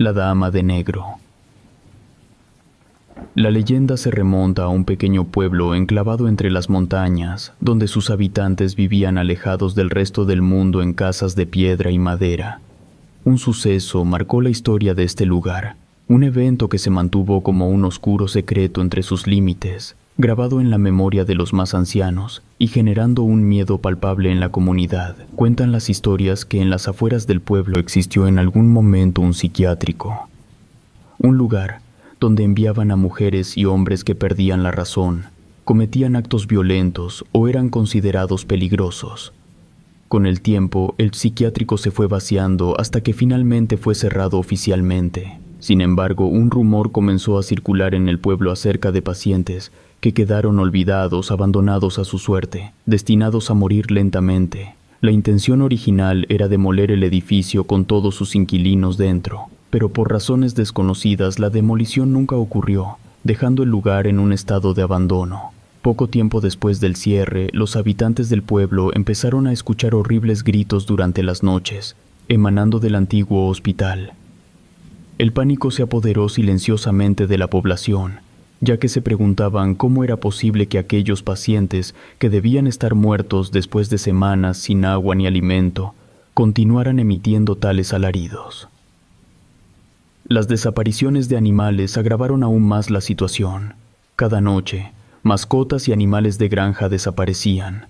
La Dama de Negro. La leyenda se remonta a un pequeño pueblo enclavado entre las montañas, donde sus habitantes vivían alejados del resto del mundo en casas de piedra y madera. Un suceso marcó la historia de este lugar, un evento que se mantuvo como un oscuro secreto entre sus límites, grabado en la memoria de los más ancianos y generando un miedo palpable en la comunidad. Cuentan las historias que en las afueras del pueblo existió en algún momento un psiquiátrico, un lugar donde enviaban a mujeres y hombres que perdían la razón, cometían actos violentos o eran considerados peligrosos. Con el tiempo, el psiquiátrico se fue vaciando hasta que finalmente fue cerrado oficialmente. Sin embargo, un rumor comenzó a circular en el pueblo acerca de pacientes que quedaron olvidados, abandonados a su suerte, destinados a morir lentamente. La intención original era demoler el edificio con todos sus inquilinos dentro, pero por razones desconocidas la demolición nunca ocurrió, dejando el lugar en un estado de abandono. Poco tiempo después del cierre, los habitantes del pueblo empezaron a escuchar horribles gritos durante las noches, emanando del antiguo hospital. El pánico se apoderó silenciosamente de la población, ya que se preguntaban cómo era posible que aquellos pacientes, que debían estar muertos después de semanas sin agua ni alimento, continuaran emitiendo tales alaridos. Las desapariciones de animales agravaron aún más la situación. Cada noche, mascotas y animales de granja desaparecían,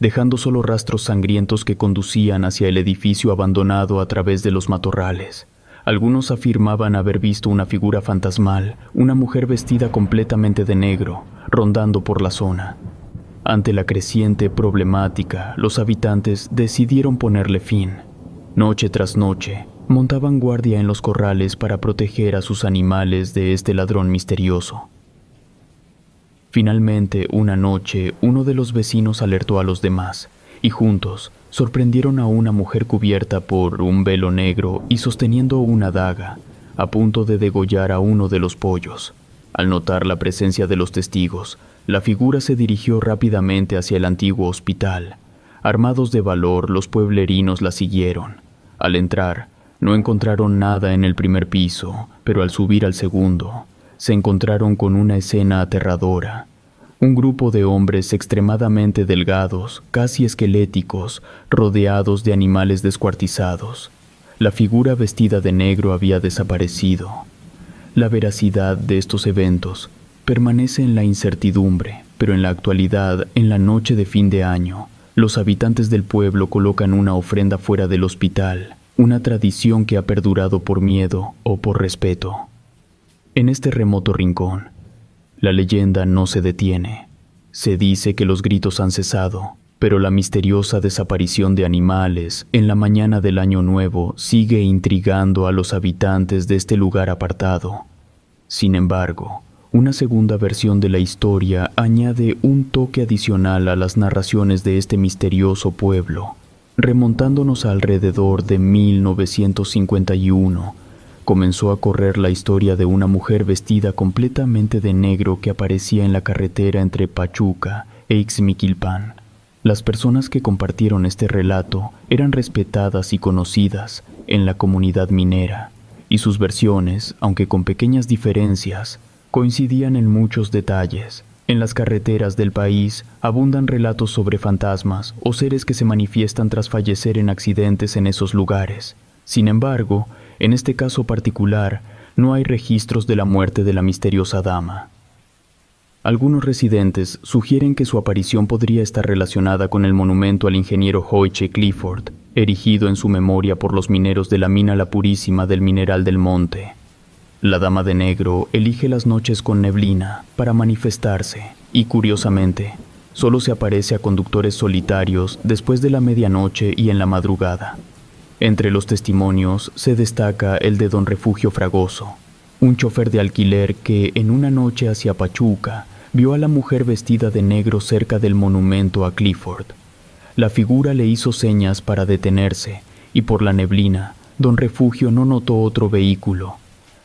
dejando solo rastros sangrientos que conducían hacia el edificio abandonado a través de los matorrales, algunos afirmaban haber visto una figura fantasmal, una mujer vestida completamente de negro, rondando por la zona. Ante la creciente problemática, los habitantes decidieron ponerle fin. Noche tras noche, montaban guardia en los corrales para proteger a sus animales de este ladrón misterioso. Finalmente, una noche, uno de los vecinos alertó a los demás, y juntos sorprendieron a una mujer cubierta por un velo negro y sosteniendo una daga, a punto de degollar a uno de los pollos. Al notar la presencia de los testigos, la figura se dirigió rápidamente hacia el antiguo hospital. Armados de valor, los pueblerinos la siguieron. Al entrar, no encontraron nada en el primer piso, pero al subir al segundo, se encontraron con una escena aterradora un grupo de hombres extremadamente delgados, casi esqueléticos, rodeados de animales descuartizados. La figura vestida de negro había desaparecido. La veracidad de estos eventos permanece en la incertidumbre, pero en la actualidad, en la noche de fin de año, los habitantes del pueblo colocan una ofrenda fuera del hospital, una tradición que ha perdurado por miedo o por respeto. En este remoto rincón, la leyenda no se detiene. Se dice que los gritos han cesado, pero la misteriosa desaparición de animales en la mañana del año nuevo sigue intrigando a los habitantes de este lugar apartado. Sin embargo, una segunda versión de la historia añade un toque adicional a las narraciones de este misterioso pueblo, remontándonos alrededor de 1951 comenzó a correr la historia de una mujer vestida completamente de negro que aparecía en la carretera entre Pachuca e Ixmiquilpan. Las personas que compartieron este relato eran respetadas y conocidas en la comunidad minera, y sus versiones, aunque con pequeñas diferencias, coincidían en muchos detalles. En las carreteras del país abundan relatos sobre fantasmas o seres que se manifiestan tras fallecer en accidentes en esos lugares. Sin embargo, en este caso particular, no hay registros de la muerte de la misteriosa dama. Algunos residentes sugieren que su aparición podría estar relacionada con el monumento al ingeniero Hoyche Clifford, erigido en su memoria por los mineros de la mina La Purísima del Mineral del Monte. La Dama de Negro elige las noches con neblina para manifestarse, y curiosamente, solo se aparece a conductores solitarios después de la medianoche y en la madrugada. Entre los testimonios se destaca el de don Refugio Fragoso, un chofer de alquiler que en una noche hacia Pachuca vio a la mujer vestida de negro cerca del monumento a Clifford. La figura le hizo señas para detenerse, y por la neblina, don Refugio no notó otro vehículo.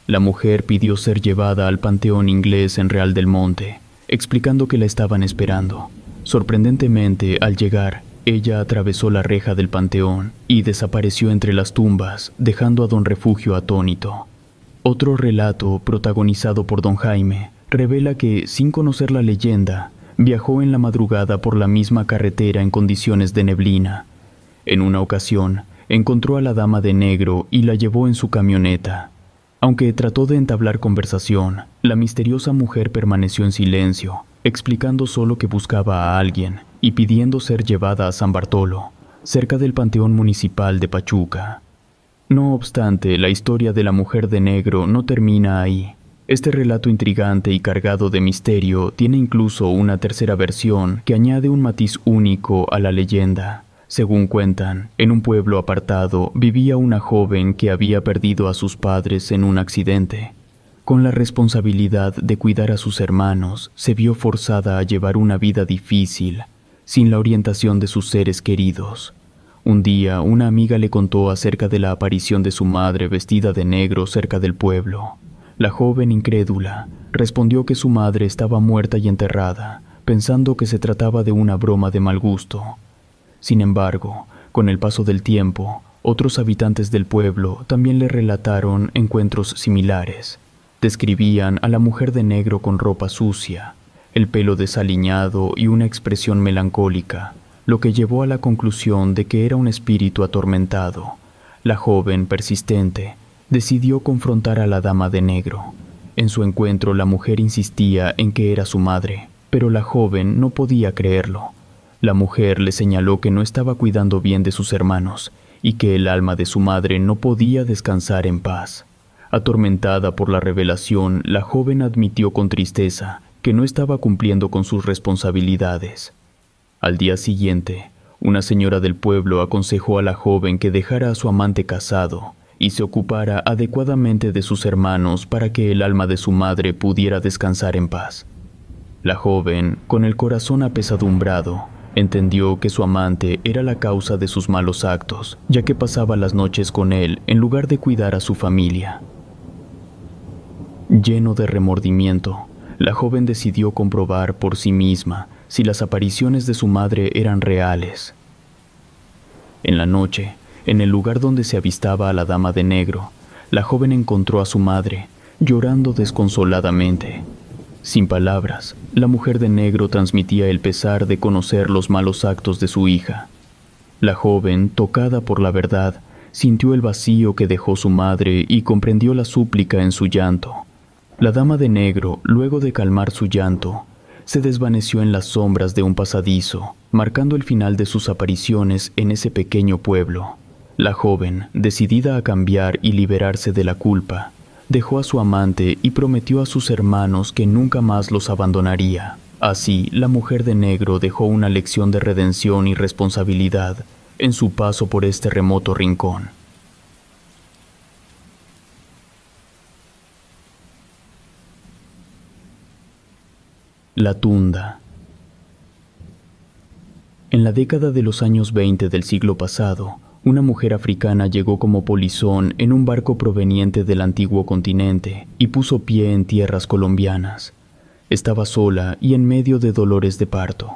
La mujer pidió ser llevada al Panteón inglés en Real del Monte, explicando que la estaban esperando. Sorprendentemente, al llegar, ella atravesó la reja del panteón y desapareció entre las tumbas, dejando a don Refugio atónito. Otro relato, protagonizado por don Jaime, revela que, sin conocer la leyenda, viajó en la madrugada por la misma carretera en condiciones de neblina. En una ocasión, encontró a la dama de negro y la llevó en su camioneta. Aunque trató de entablar conversación, la misteriosa mujer permaneció en silencio, explicando solo que buscaba a alguien y pidiendo ser llevada a San Bartolo, cerca del Panteón Municipal de Pachuca. No obstante, la historia de la mujer de negro no termina ahí. Este relato intrigante y cargado de misterio tiene incluso una tercera versión que añade un matiz único a la leyenda. Según cuentan, en un pueblo apartado vivía una joven que había perdido a sus padres en un accidente. Con la responsabilidad de cuidar a sus hermanos, se vio forzada a llevar una vida difícil, sin la orientación de sus seres queridos. Un día una amiga le contó acerca de la aparición de su madre vestida de negro cerca del pueblo. La joven incrédula respondió que su madre estaba muerta y enterrada, pensando que se trataba de una broma de mal gusto. Sin embargo, con el paso del tiempo, otros habitantes del pueblo también le relataron encuentros similares. Describían a la mujer de negro con ropa sucia, el pelo desaliñado y una expresión melancólica, lo que llevó a la conclusión de que era un espíritu atormentado. La joven, persistente, decidió confrontar a la dama de negro. En su encuentro la mujer insistía en que era su madre, pero la joven no podía creerlo. La mujer le señaló que no estaba cuidando bien de sus hermanos y que el alma de su madre no podía descansar en paz. Atormentada por la revelación, la joven admitió con tristeza que no estaba cumpliendo con sus responsabilidades. Al día siguiente, una señora del pueblo aconsejó a la joven que dejara a su amante casado y se ocupara adecuadamente de sus hermanos para que el alma de su madre pudiera descansar en paz. La joven, con el corazón apesadumbrado, entendió que su amante era la causa de sus malos actos, ya que pasaba las noches con él en lugar de cuidar a su familia. Lleno de remordimiento, la joven decidió comprobar por sí misma si las apariciones de su madre eran reales. En la noche, en el lugar donde se avistaba a la dama de negro, la joven encontró a su madre, llorando desconsoladamente. Sin palabras, la mujer de negro transmitía el pesar de conocer los malos actos de su hija. La joven, tocada por la verdad, sintió el vacío que dejó su madre y comprendió la súplica en su llanto. La dama de negro, luego de calmar su llanto, se desvaneció en las sombras de un pasadizo, marcando el final de sus apariciones en ese pequeño pueblo. La joven, decidida a cambiar y liberarse de la culpa, dejó a su amante y prometió a sus hermanos que nunca más los abandonaría. Así, la mujer de negro dejó una lección de redención y responsabilidad en su paso por este remoto rincón. La tunda. En la década de los años 20 del siglo pasado, una mujer africana llegó como polizón en un barco proveniente del antiguo continente y puso pie en tierras colombianas. Estaba sola y en medio de dolores de parto.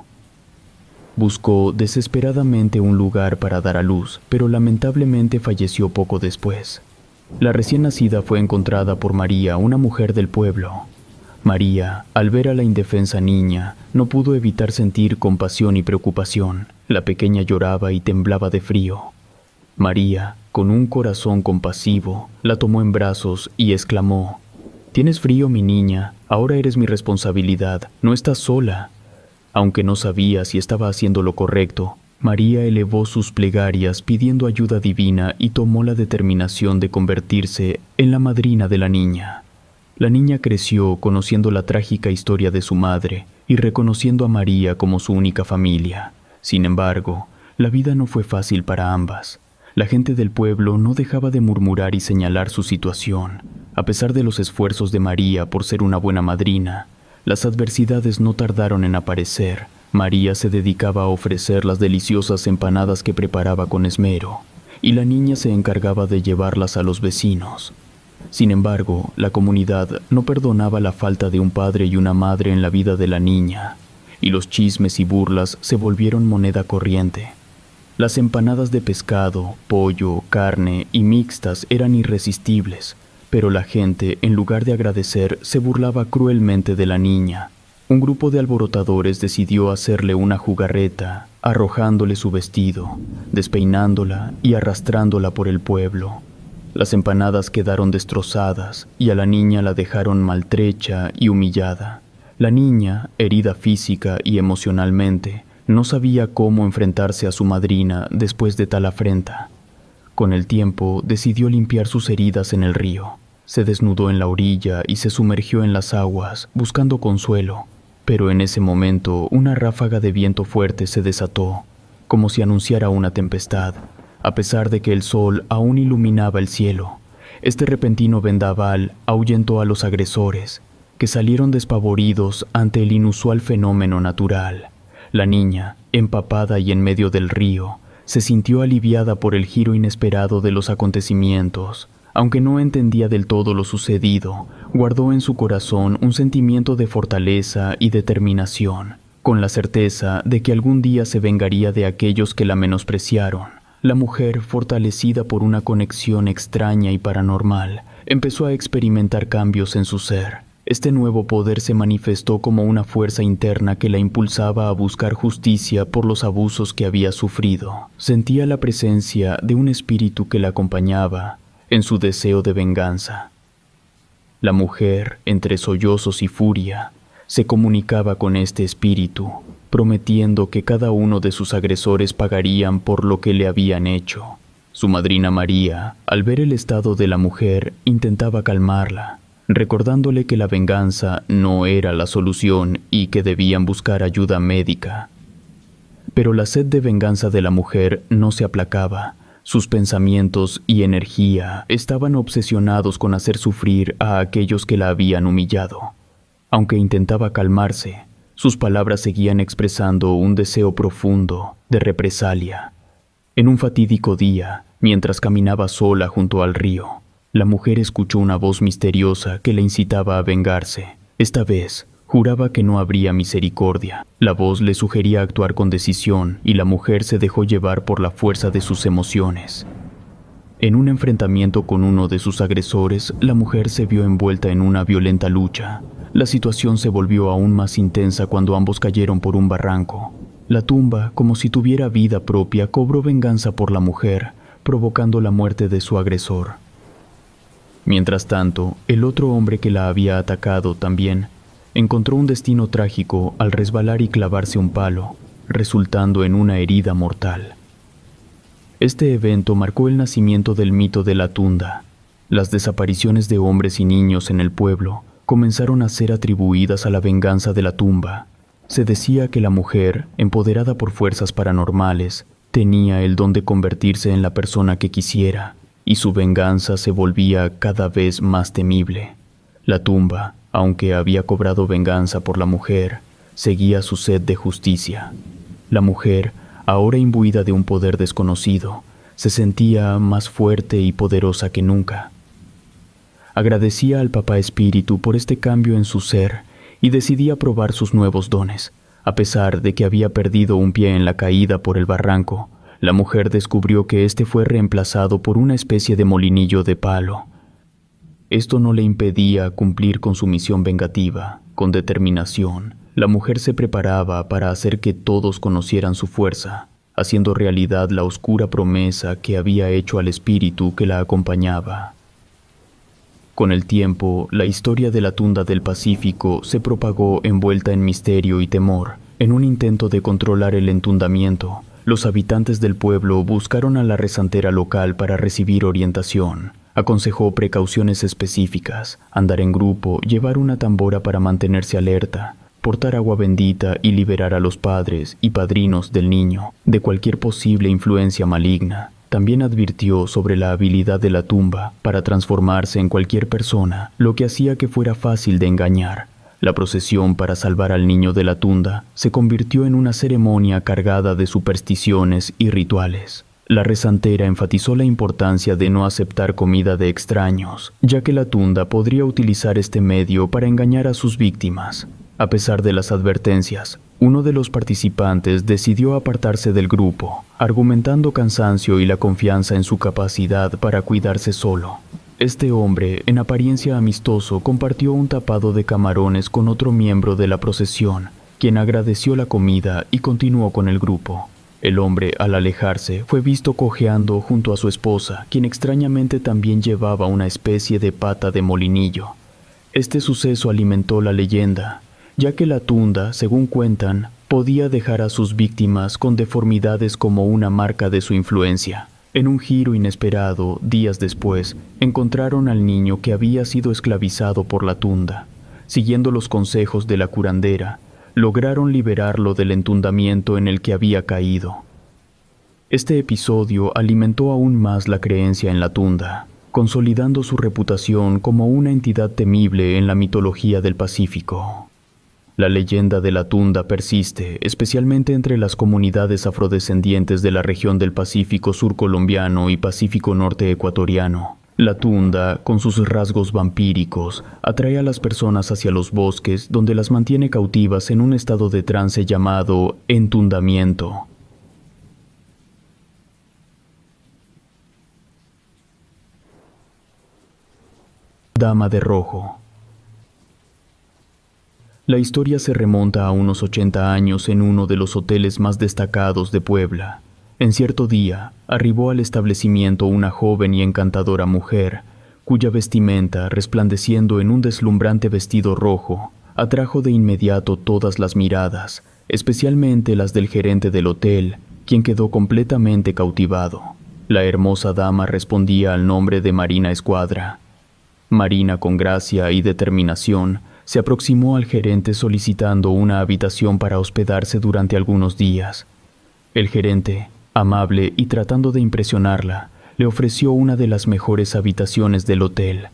Buscó desesperadamente un lugar para dar a luz, pero lamentablemente falleció poco después. La recién nacida fue encontrada por María, una mujer del pueblo, María, al ver a la indefensa niña, no pudo evitar sentir compasión y preocupación. La pequeña lloraba y temblaba de frío. María, con un corazón compasivo, la tomó en brazos y exclamó, Tienes frío, mi niña, ahora eres mi responsabilidad, no estás sola. Aunque no sabía si estaba haciendo lo correcto, María elevó sus plegarias pidiendo ayuda divina y tomó la determinación de convertirse en la madrina de la niña. La niña creció conociendo la trágica historia de su madre y reconociendo a María como su única familia. Sin embargo, la vida no fue fácil para ambas. La gente del pueblo no dejaba de murmurar y señalar su situación. A pesar de los esfuerzos de María por ser una buena madrina, las adversidades no tardaron en aparecer. María se dedicaba a ofrecer las deliciosas empanadas que preparaba con esmero, y la niña se encargaba de llevarlas a los vecinos. Sin embargo, la comunidad no perdonaba la falta de un padre y una madre en la vida de la niña, y los chismes y burlas se volvieron moneda corriente. Las empanadas de pescado, pollo, carne y mixtas eran irresistibles, pero la gente, en lugar de agradecer, se burlaba cruelmente de la niña. Un grupo de alborotadores decidió hacerle una jugarreta, arrojándole su vestido, despeinándola y arrastrándola por el pueblo. Las empanadas quedaron destrozadas y a la niña la dejaron maltrecha y humillada. La niña, herida física y emocionalmente, no sabía cómo enfrentarse a su madrina después de tal afrenta. Con el tiempo decidió limpiar sus heridas en el río. Se desnudó en la orilla y se sumergió en las aguas buscando consuelo, pero en ese momento una ráfaga de viento fuerte se desató, como si anunciara una tempestad. A pesar de que el sol aún iluminaba el cielo, este repentino vendaval ahuyentó a los agresores, que salieron despavoridos ante el inusual fenómeno natural. La niña, empapada y en medio del río, se sintió aliviada por el giro inesperado de los acontecimientos. Aunque no entendía del todo lo sucedido, guardó en su corazón un sentimiento de fortaleza y determinación, con la certeza de que algún día se vengaría de aquellos que la menospreciaron. La mujer, fortalecida por una conexión extraña y paranormal, empezó a experimentar cambios en su ser. Este nuevo poder se manifestó como una fuerza interna que la impulsaba a buscar justicia por los abusos que había sufrido. Sentía la presencia de un espíritu que la acompañaba en su deseo de venganza. La mujer, entre sollozos y furia, se comunicaba con este espíritu prometiendo que cada uno de sus agresores pagarían por lo que le habían hecho. Su madrina María, al ver el estado de la mujer, intentaba calmarla, recordándole que la venganza no era la solución y que debían buscar ayuda médica. Pero la sed de venganza de la mujer no se aplacaba. Sus pensamientos y energía estaban obsesionados con hacer sufrir a aquellos que la habían humillado. Aunque intentaba calmarse, sus palabras seguían expresando un deseo profundo de represalia. En un fatídico día, mientras caminaba sola junto al río, la mujer escuchó una voz misteriosa que la incitaba a vengarse. Esta vez, juraba que no habría misericordia. La voz le sugería actuar con decisión y la mujer se dejó llevar por la fuerza de sus emociones. En un enfrentamiento con uno de sus agresores, la mujer se vio envuelta en una violenta lucha, la situación se volvió aún más intensa cuando ambos cayeron por un barranco. La tumba, como si tuviera vida propia, cobró venganza por la mujer, provocando la muerte de su agresor. Mientras tanto, el otro hombre que la había atacado también encontró un destino trágico al resbalar y clavarse un palo, resultando en una herida mortal. Este evento marcó el nacimiento del mito de la tunda, las desapariciones de hombres y niños en el pueblo, comenzaron a ser atribuidas a la venganza de la tumba. Se decía que la mujer, empoderada por fuerzas paranormales, tenía el don de convertirse en la persona que quisiera, y su venganza se volvía cada vez más temible. La tumba, aunque había cobrado venganza por la mujer, seguía su sed de justicia. La mujer, ahora imbuida de un poder desconocido, se sentía más fuerte y poderosa que nunca. Agradecía al Papá Espíritu por este cambio en su ser y decidía probar sus nuevos dones. A pesar de que había perdido un pie en la caída por el barranco, la mujer descubrió que este fue reemplazado por una especie de molinillo de palo. Esto no le impedía cumplir con su misión vengativa, con determinación. La mujer se preparaba para hacer que todos conocieran su fuerza, haciendo realidad la oscura promesa que había hecho al espíritu que la acompañaba. Con el tiempo, la historia de la tunda del Pacífico se propagó envuelta en misterio y temor. En un intento de controlar el entundamiento, los habitantes del pueblo buscaron a la resantera local para recibir orientación. Aconsejó precauciones específicas, andar en grupo, llevar una tambora para mantenerse alerta, portar agua bendita y liberar a los padres y padrinos del niño de cualquier posible influencia maligna. También advirtió sobre la habilidad de la tumba para transformarse en cualquier persona, lo que hacía que fuera fácil de engañar. La procesión para salvar al niño de la tunda se convirtió en una ceremonia cargada de supersticiones y rituales. La resantera enfatizó la importancia de no aceptar comida de extraños, ya que la tunda podría utilizar este medio para engañar a sus víctimas. A pesar de las advertencias, uno de los participantes decidió apartarse del grupo, argumentando cansancio y la confianza en su capacidad para cuidarse solo. Este hombre, en apariencia amistoso, compartió un tapado de camarones con otro miembro de la procesión, quien agradeció la comida y continuó con el grupo. El hombre, al alejarse, fue visto cojeando junto a su esposa, quien extrañamente también llevaba una especie de pata de molinillo. Este suceso alimentó la leyenda, ya que la tunda, según cuentan, podía dejar a sus víctimas con deformidades como una marca de su influencia. En un giro inesperado, días después, encontraron al niño que había sido esclavizado por la tunda. Siguiendo los consejos de la curandera, lograron liberarlo del entundamiento en el que había caído. Este episodio alimentó aún más la creencia en la tunda, consolidando su reputación como una entidad temible en la mitología del Pacífico. La leyenda de la tunda persiste, especialmente entre las comunidades afrodescendientes de la región del Pacífico surcolombiano y Pacífico norte ecuatoriano, la tunda, con sus rasgos vampíricos, atrae a las personas hacia los bosques donde las mantiene cautivas en un estado de trance llamado entundamiento. Dama de Rojo La historia se remonta a unos 80 años en uno de los hoteles más destacados de Puebla en cierto día arribó al establecimiento una joven y encantadora mujer, cuya vestimenta, resplandeciendo en un deslumbrante vestido rojo, atrajo de inmediato todas las miradas, especialmente las del gerente del hotel, quien quedó completamente cautivado. La hermosa dama respondía al nombre de Marina Escuadra. Marina, con gracia y determinación, se aproximó al gerente solicitando una habitación para hospedarse durante algunos días. El gerente, Amable y tratando de impresionarla, le ofreció una de las mejores habitaciones del hotel.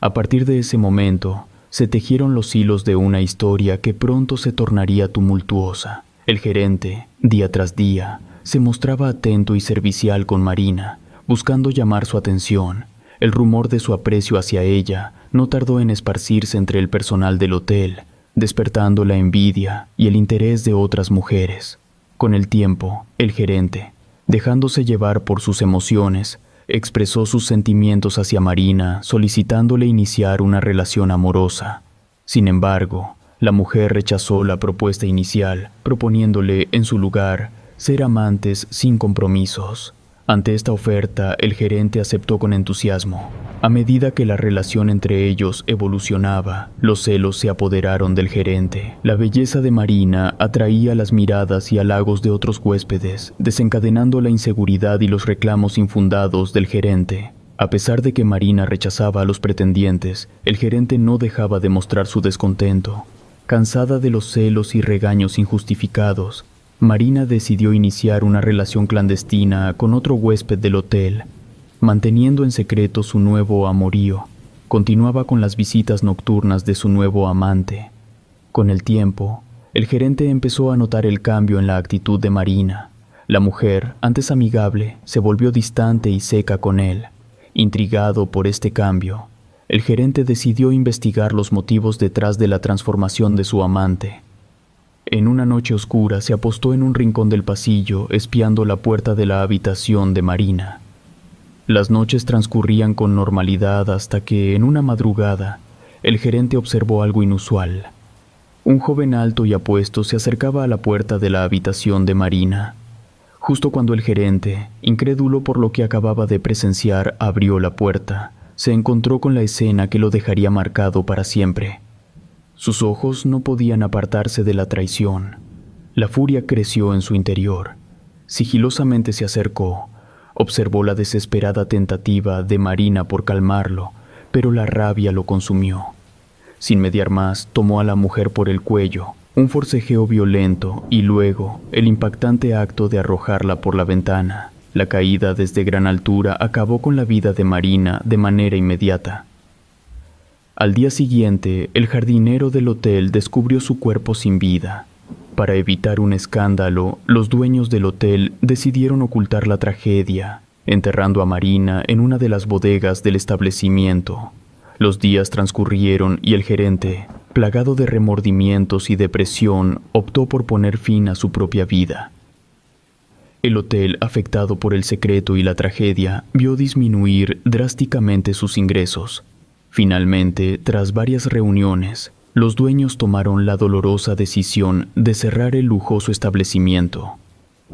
A partir de ese momento, se tejieron los hilos de una historia que pronto se tornaría tumultuosa. El gerente, día tras día, se mostraba atento y servicial con Marina, buscando llamar su atención. El rumor de su aprecio hacia ella no tardó en esparcirse entre el personal del hotel, despertando la envidia y el interés de otras mujeres. Con el tiempo, el gerente, dejándose llevar por sus emociones, expresó sus sentimientos hacia Marina solicitándole iniciar una relación amorosa. Sin embargo, la mujer rechazó la propuesta inicial, proponiéndole, en su lugar, ser amantes sin compromisos. Ante esta oferta, el gerente aceptó con entusiasmo. A medida que la relación entre ellos evolucionaba, los celos se apoderaron del gerente. La belleza de Marina atraía las miradas y halagos de otros huéspedes, desencadenando la inseguridad y los reclamos infundados del gerente. A pesar de que Marina rechazaba a los pretendientes, el gerente no dejaba de mostrar su descontento. Cansada de los celos y regaños injustificados, Marina decidió iniciar una relación clandestina con otro huésped del hotel, manteniendo en secreto su nuevo amorío. Continuaba con las visitas nocturnas de su nuevo amante. Con el tiempo, el gerente empezó a notar el cambio en la actitud de Marina. La mujer, antes amigable, se volvió distante y seca con él. Intrigado por este cambio, el gerente decidió investigar los motivos detrás de la transformación de su amante. En una noche oscura se apostó en un rincón del pasillo, espiando la puerta de la habitación de Marina. Las noches transcurrían con normalidad hasta que, en una madrugada, el gerente observó algo inusual. Un joven alto y apuesto se acercaba a la puerta de la habitación de Marina. Justo cuando el gerente, incrédulo por lo que acababa de presenciar, abrió la puerta, se encontró con la escena que lo dejaría marcado para siempre. Sus ojos no podían apartarse de la traición. La furia creció en su interior. Sigilosamente se acercó, observó la desesperada tentativa de Marina por calmarlo, pero la rabia lo consumió. Sin mediar más, tomó a la mujer por el cuello, un forcejeo violento y luego el impactante acto de arrojarla por la ventana. La caída desde gran altura acabó con la vida de Marina de manera inmediata. Al día siguiente, el jardinero del hotel descubrió su cuerpo sin vida. Para evitar un escándalo, los dueños del hotel decidieron ocultar la tragedia, enterrando a Marina en una de las bodegas del establecimiento. Los días transcurrieron y el gerente, plagado de remordimientos y depresión, optó por poner fin a su propia vida. El hotel, afectado por el secreto y la tragedia, vio disminuir drásticamente sus ingresos, Finalmente, tras varias reuniones, los dueños tomaron la dolorosa decisión de cerrar el lujoso establecimiento.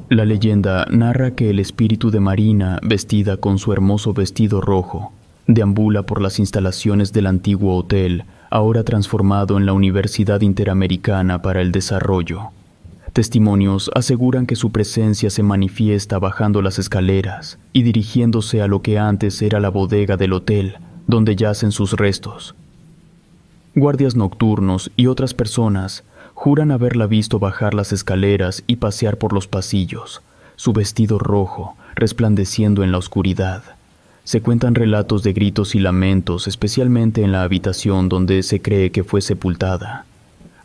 La leyenda narra que el espíritu de Marina, vestida con su hermoso vestido rojo, deambula por las instalaciones del antiguo hotel, ahora transformado en la Universidad Interamericana para el Desarrollo. Testimonios aseguran que su presencia se manifiesta bajando las escaleras y dirigiéndose a lo que antes era la bodega del hotel, donde yacen sus restos. Guardias nocturnos y otras personas juran haberla visto bajar las escaleras y pasear por los pasillos, su vestido rojo resplandeciendo en la oscuridad. Se cuentan relatos de gritos y lamentos, especialmente en la habitación donde se cree que fue sepultada.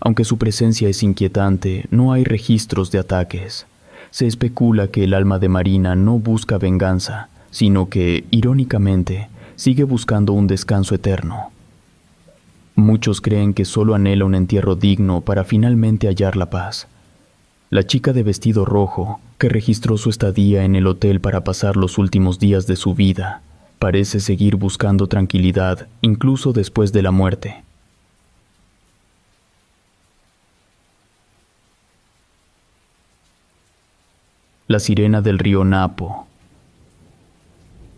Aunque su presencia es inquietante, no hay registros de ataques. Se especula que el alma de Marina no busca venganza, sino que, irónicamente, sigue buscando un descanso eterno. Muchos creen que solo anhela un entierro digno para finalmente hallar la paz. La chica de vestido rojo, que registró su estadía en el hotel para pasar los últimos días de su vida, parece seguir buscando tranquilidad incluso después de la muerte. La sirena del río Napo,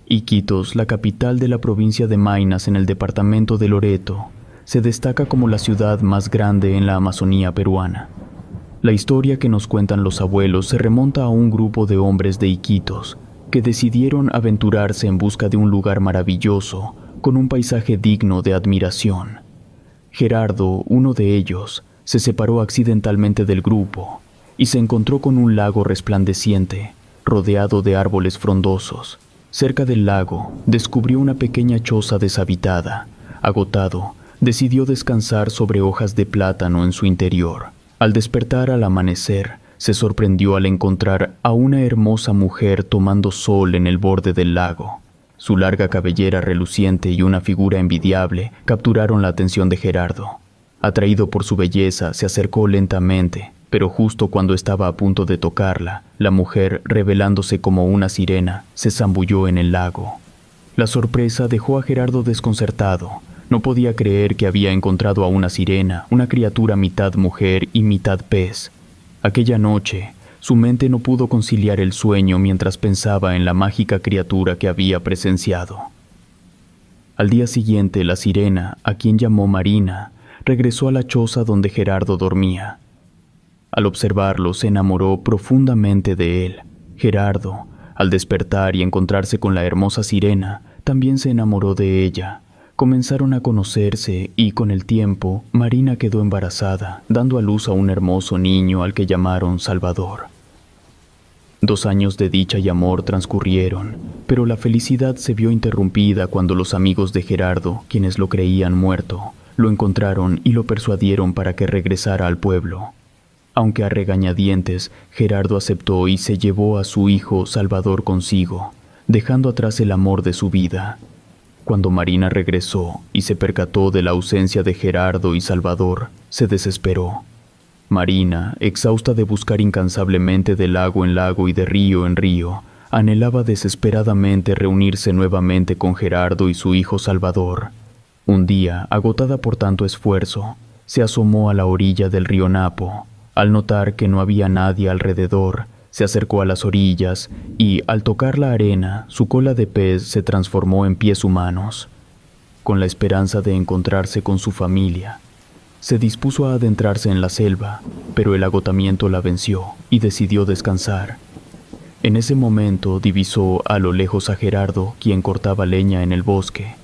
Iquitos, la capital de la provincia de Mainas en el departamento de Loreto, se destaca como la ciudad más grande en la Amazonía peruana. La historia que nos cuentan los abuelos se remonta a un grupo de hombres de Iquitos que decidieron aventurarse en busca de un lugar maravilloso, con un paisaje digno de admiración. Gerardo, uno de ellos, se separó accidentalmente del grupo y se encontró con un lago resplandeciente, rodeado de árboles frondosos, Cerca del lago, descubrió una pequeña choza deshabitada. Agotado, decidió descansar sobre hojas de plátano en su interior. Al despertar al amanecer, se sorprendió al encontrar a una hermosa mujer tomando sol en el borde del lago. Su larga cabellera reluciente y una figura envidiable capturaron la atención de Gerardo. Atraído por su belleza, se acercó lentamente, pero justo cuando estaba a punto de tocarla, la mujer, revelándose como una sirena, se zambulló en el lago. La sorpresa dejó a Gerardo desconcertado. No podía creer que había encontrado a una sirena, una criatura mitad mujer y mitad pez. Aquella noche, su mente no pudo conciliar el sueño mientras pensaba en la mágica criatura que había presenciado. Al día siguiente, la sirena, a quien llamó Marina, regresó a la choza donde Gerardo dormía. Al observarlo se enamoró profundamente de él. Gerardo, al despertar y encontrarse con la hermosa sirena, también se enamoró de ella. Comenzaron a conocerse y con el tiempo Marina quedó embarazada, dando a luz a un hermoso niño al que llamaron Salvador. Dos años de dicha y amor transcurrieron, pero la felicidad se vio interrumpida cuando los amigos de Gerardo, quienes lo creían muerto, lo encontraron y lo persuadieron para que regresara al pueblo. Aunque a regañadientes, Gerardo aceptó y se llevó a su hijo Salvador consigo, dejando atrás el amor de su vida. Cuando Marina regresó y se percató de la ausencia de Gerardo y Salvador, se desesperó. Marina, exhausta de buscar incansablemente de lago en lago y de río en río, anhelaba desesperadamente reunirse nuevamente con Gerardo y su hijo Salvador. Un día, agotada por tanto esfuerzo, se asomó a la orilla del río Napo al notar que no había nadie alrededor, se acercó a las orillas y, al tocar la arena, su cola de pez se transformó en pies humanos. Con la esperanza de encontrarse con su familia, se dispuso a adentrarse en la selva, pero el agotamiento la venció y decidió descansar. En ese momento divisó a lo lejos a Gerardo, quien cortaba leña en el bosque.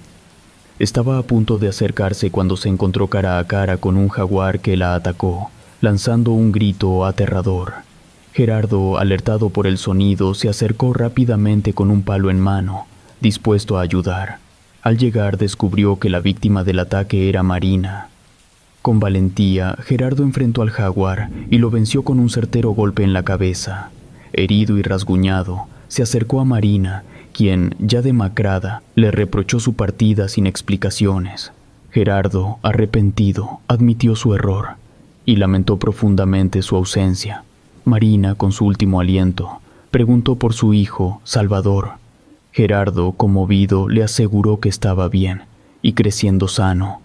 Estaba a punto de acercarse cuando se encontró cara a cara con un jaguar que la atacó lanzando un grito aterrador. Gerardo, alertado por el sonido, se acercó rápidamente con un palo en mano, dispuesto a ayudar. Al llegar descubrió que la víctima del ataque era Marina. Con valentía, Gerardo enfrentó al jaguar y lo venció con un certero golpe en la cabeza. Herido y rasguñado, se acercó a Marina, quien, ya demacrada, le reprochó su partida sin explicaciones. Gerardo, arrepentido, admitió su error y lamentó profundamente su ausencia. Marina, con su último aliento, preguntó por su hijo, Salvador. Gerardo, conmovido, le aseguró que estaba bien y creciendo sano.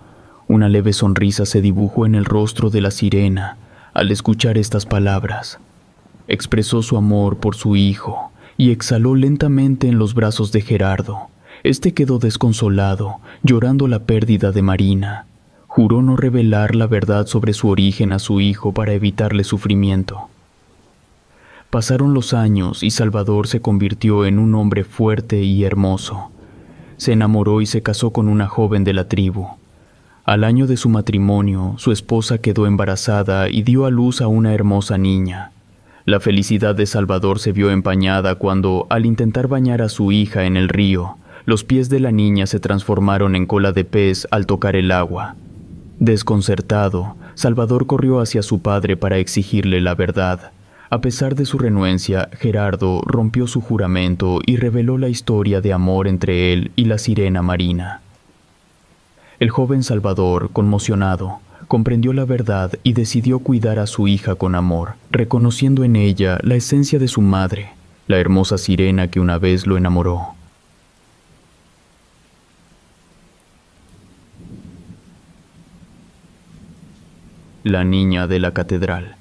Una leve sonrisa se dibujó en el rostro de la sirena al escuchar estas palabras. Expresó su amor por su hijo y exhaló lentamente en los brazos de Gerardo. Este quedó desconsolado, llorando la pérdida de Marina, juró no revelar la verdad sobre su origen a su hijo para evitarle sufrimiento. Pasaron los años y Salvador se convirtió en un hombre fuerte y hermoso. Se enamoró y se casó con una joven de la tribu. Al año de su matrimonio, su esposa quedó embarazada y dio a luz a una hermosa niña. La felicidad de Salvador se vio empañada cuando, al intentar bañar a su hija en el río, los pies de la niña se transformaron en cola de pez al tocar el agua. Desconcertado, Salvador corrió hacia su padre para exigirle la verdad. A pesar de su renuencia, Gerardo rompió su juramento y reveló la historia de amor entre él y la sirena marina. El joven Salvador, conmocionado, comprendió la verdad y decidió cuidar a su hija con amor, reconociendo en ella la esencia de su madre, la hermosa sirena que una vez lo enamoró. La Niña de la Catedral.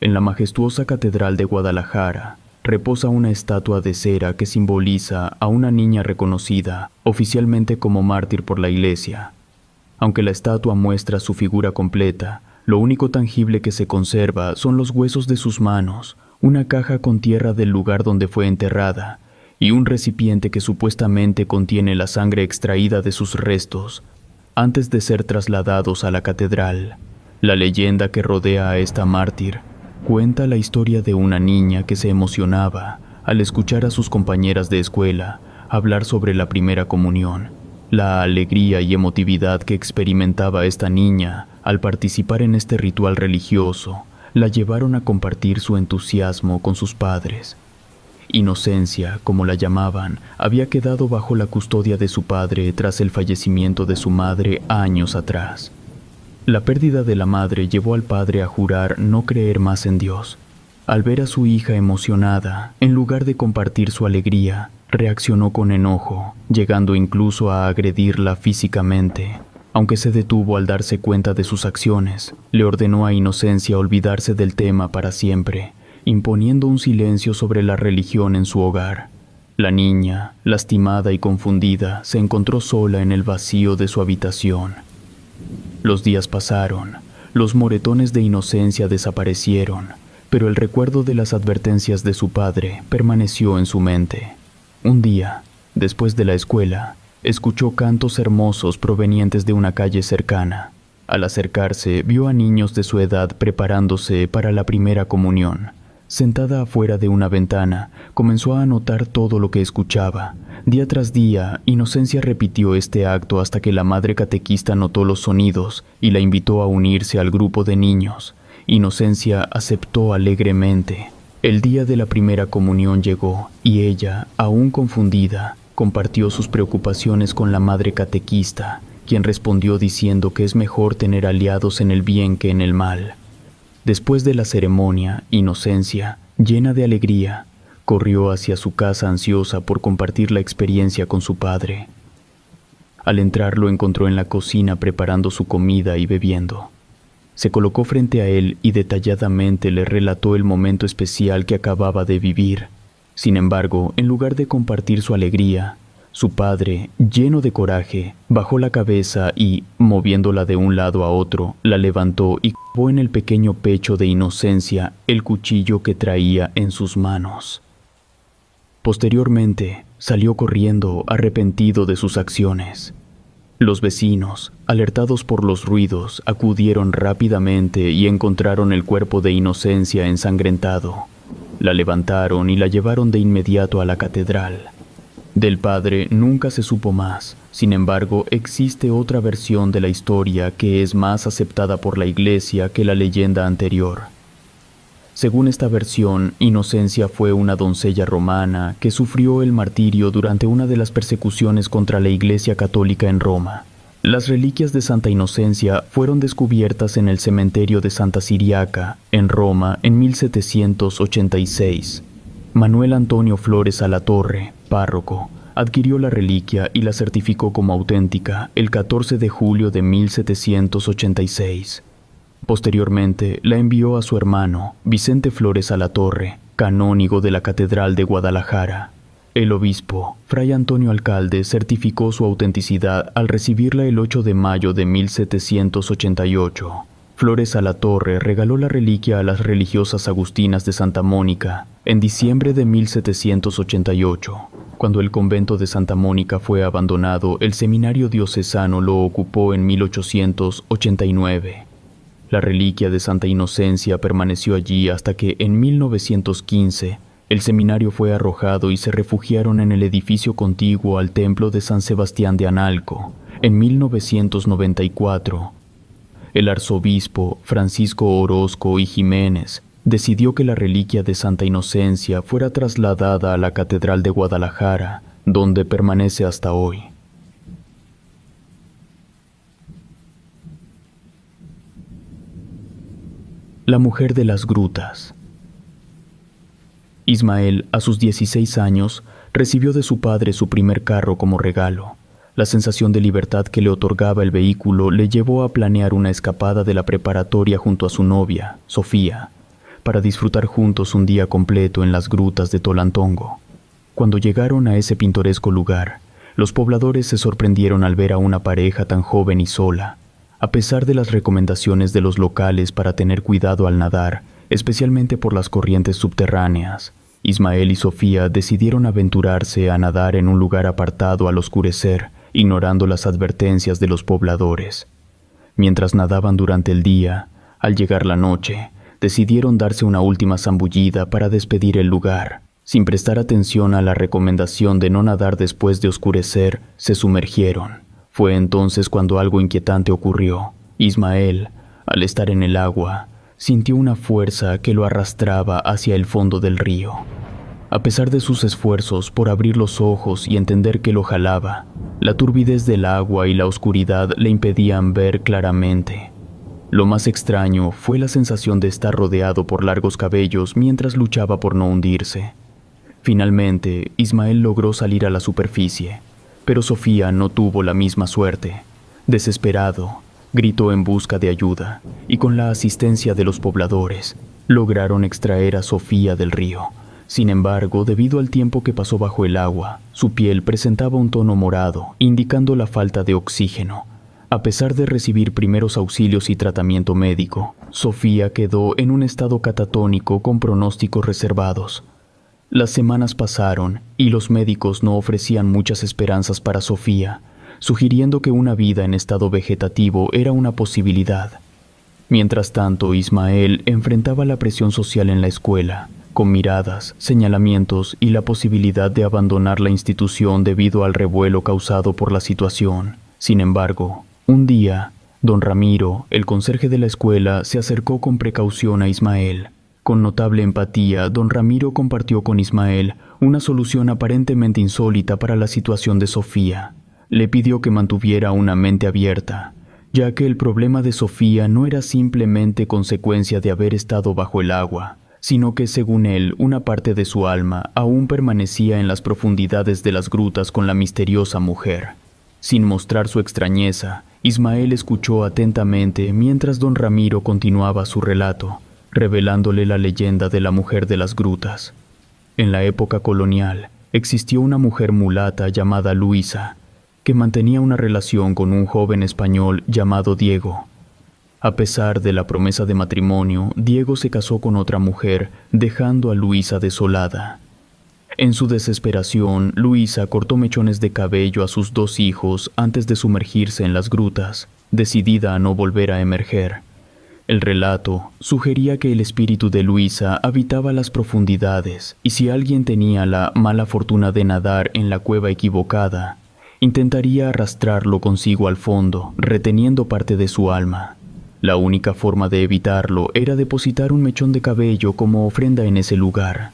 En la majestuosa Catedral de Guadalajara reposa una estatua de cera que simboliza a una niña reconocida oficialmente como mártir por la Iglesia. Aunque la estatua muestra su figura completa, lo único tangible que se conserva son los huesos de sus manos, una caja con tierra del lugar donde fue enterrada y un recipiente que supuestamente contiene la sangre extraída de sus restos antes de ser trasladados a la catedral. La leyenda que rodea a esta mártir cuenta la historia de una niña que se emocionaba al escuchar a sus compañeras de escuela hablar sobre la primera comunión. La alegría y emotividad que experimentaba esta niña al participar en este ritual religioso la llevaron a compartir su entusiasmo con sus padres, Inocencia, como la llamaban, había quedado bajo la custodia de su padre tras el fallecimiento de su madre años atrás. La pérdida de la madre llevó al padre a jurar no creer más en Dios. Al ver a su hija emocionada, en lugar de compartir su alegría, reaccionó con enojo, llegando incluso a agredirla físicamente. Aunque se detuvo al darse cuenta de sus acciones, le ordenó a Inocencia olvidarse del tema para siempre imponiendo un silencio sobre la religión en su hogar. La niña, lastimada y confundida, se encontró sola en el vacío de su habitación. Los días pasaron, los moretones de inocencia desaparecieron, pero el recuerdo de las advertencias de su padre permaneció en su mente. Un día, después de la escuela, escuchó cantos hermosos provenientes de una calle cercana. Al acercarse, vio a niños de su edad preparándose para la primera comunión sentada afuera de una ventana, comenzó a anotar todo lo que escuchaba. Día tras día, Inocencia repitió este acto hasta que la madre catequista notó los sonidos y la invitó a unirse al grupo de niños. Inocencia aceptó alegremente. El día de la primera comunión llegó y ella, aún confundida, compartió sus preocupaciones con la madre catequista, quien respondió diciendo que es mejor tener aliados en el bien que en el mal. Después de la ceremonia, Inocencia, llena de alegría, corrió hacia su casa ansiosa por compartir la experiencia con su padre. Al entrar lo encontró en la cocina preparando su comida y bebiendo. Se colocó frente a él y detalladamente le relató el momento especial que acababa de vivir. Sin embargo, en lugar de compartir su alegría, su padre, lleno de coraje, bajó la cabeza y, moviéndola de un lado a otro, la levantó y clavó en el pequeño pecho de inocencia el cuchillo que traía en sus manos. Posteriormente, salió corriendo arrepentido de sus acciones. Los vecinos, alertados por los ruidos, acudieron rápidamente y encontraron el cuerpo de inocencia ensangrentado. La levantaron y la llevaron de inmediato a la catedral. Del padre nunca se supo más, sin embargo existe otra versión de la historia que es más aceptada por la iglesia que la leyenda anterior. Según esta versión, Inocencia fue una doncella romana que sufrió el martirio durante una de las persecuciones contra la Iglesia Católica en Roma. Las reliquias de Santa Inocencia fueron descubiertas en el cementerio de Santa Siriaca, en Roma, en 1786. Manuel Antonio Flores a la Torre párroco, adquirió la reliquia y la certificó como auténtica el 14 de julio de 1786. Posteriormente la envió a su hermano, Vicente Flores Alatorre, canónigo de la Catedral de Guadalajara. El obispo, Fray Antonio Alcalde, certificó su autenticidad al recibirla el 8 de mayo de 1788. Flores Alatorre regaló la reliquia a las religiosas agustinas de Santa Mónica en diciembre de 1788. Cuando el convento de Santa Mónica fue abandonado, el seminario diocesano lo ocupó en 1889. La reliquia de Santa Inocencia permaneció allí hasta que en 1915 el seminario fue arrojado y se refugiaron en el edificio contiguo al templo de San Sebastián de Analco. En 1994, el arzobispo Francisco Orozco y Jiménez decidió que la reliquia de Santa Inocencia fuera trasladada a la Catedral de Guadalajara, donde permanece hasta hoy. La mujer de las grutas. Ismael, a sus 16 años, recibió de su padre su primer carro como regalo. La sensación de libertad que le otorgaba el vehículo le llevó a planear una escapada de la preparatoria junto a su novia, Sofía, para disfrutar juntos un día completo en las grutas de Tolantongo. Cuando llegaron a ese pintoresco lugar, los pobladores se sorprendieron al ver a una pareja tan joven y sola. A pesar de las recomendaciones de los locales para tener cuidado al nadar, especialmente por las corrientes subterráneas, Ismael y Sofía decidieron aventurarse a nadar en un lugar apartado al oscurecer, ignorando las advertencias de los pobladores. Mientras nadaban durante el día, al llegar la noche, decidieron darse una última zambullida para despedir el lugar. Sin prestar atención a la recomendación de no nadar después de oscurecer, se sumergieron. Fue entonces cuando algo inquietante ocurrió. Ismael, al estar en el agua, sintió una fuerza que lo arrastraba hacia el fondo del río. A pesar de sus esfuerzos por abrir los ojos y entender que lo jalaba, la turbidez del agua y la oscuridad le impedían ver claramente. Lo más extraño fue la sensación de estar rodeado por largos cabellos mientras luchaba por no hundirse. Finalmente, Ismael logró salir a la superficie, pero Sofía no tuvo la misma suerte. Desesperado, gritó en busca de ayuda y con la asistencia de los pobladores, lograron extraer a Sofía del río. Sin embargo, debido al tiempo que pasó bajo el agua, su piel presentaba un tono morado, indicando la falta de oxígeno, a pesar de recibir primeros auxilios y tratamiento médico, Sofía quedó en un estado catatónico con pronósticos reservados. Las semanas pasaron y los médicos no ofrecían muchas esperanzas para Sofía, sugiriendo que una vida en estado vegetativo era una posibilidad. Mientras tanto, Ismael enfrentaba la presión social en la escuela, con miradas, señalamientos y la posibilidad de abandonar la institución debido al revuelo causado por la situación. Sin embargo, un día, don Ramiro, el conserje de la escuela, se acercó con precaución a Ismael. Con notable empatía, don Ramiro compartió con Ismael una solución aparentemente insólita para la situación de Sofía. Le pidió que mantuviera una mente abierta, ya que el problema de Sofía no era simplemente consecuencia de haber estado bajo el agua, sino que según él una parte de su alma aún permanecía en las profundidades de las grutas con la misteriosa mujer. Sin mostrar su extrañeza, Ismael escuchó atentamente mientras don Ramiro continuaba su relato, revelándole la leyenda de la mujer de las grutas. En la época colonial existió una mujer mulata llamada Luisa, que mantenía una relación con un joven español llamado Diego. A pesar de la promesa de matrimonio, Diego se casó con otra mujer, dejando a Luisa desolada. En su desesperación, Luisa cortó mechones de cabello a sus dos hijos antes de sumergirse en las grutas, decidida a no volver a emerger. El relato sugería que el espíritu de Luisa habitaba las profundidades y si alguien tenía la mala fortuna de nadar en la cueva equivocada, intentaría arrastrarlo consigo al fondo, reteniendo parte de su alma. La única forma de evitarlo era depositar un mechón de cabello como ofrenda en ese lugar.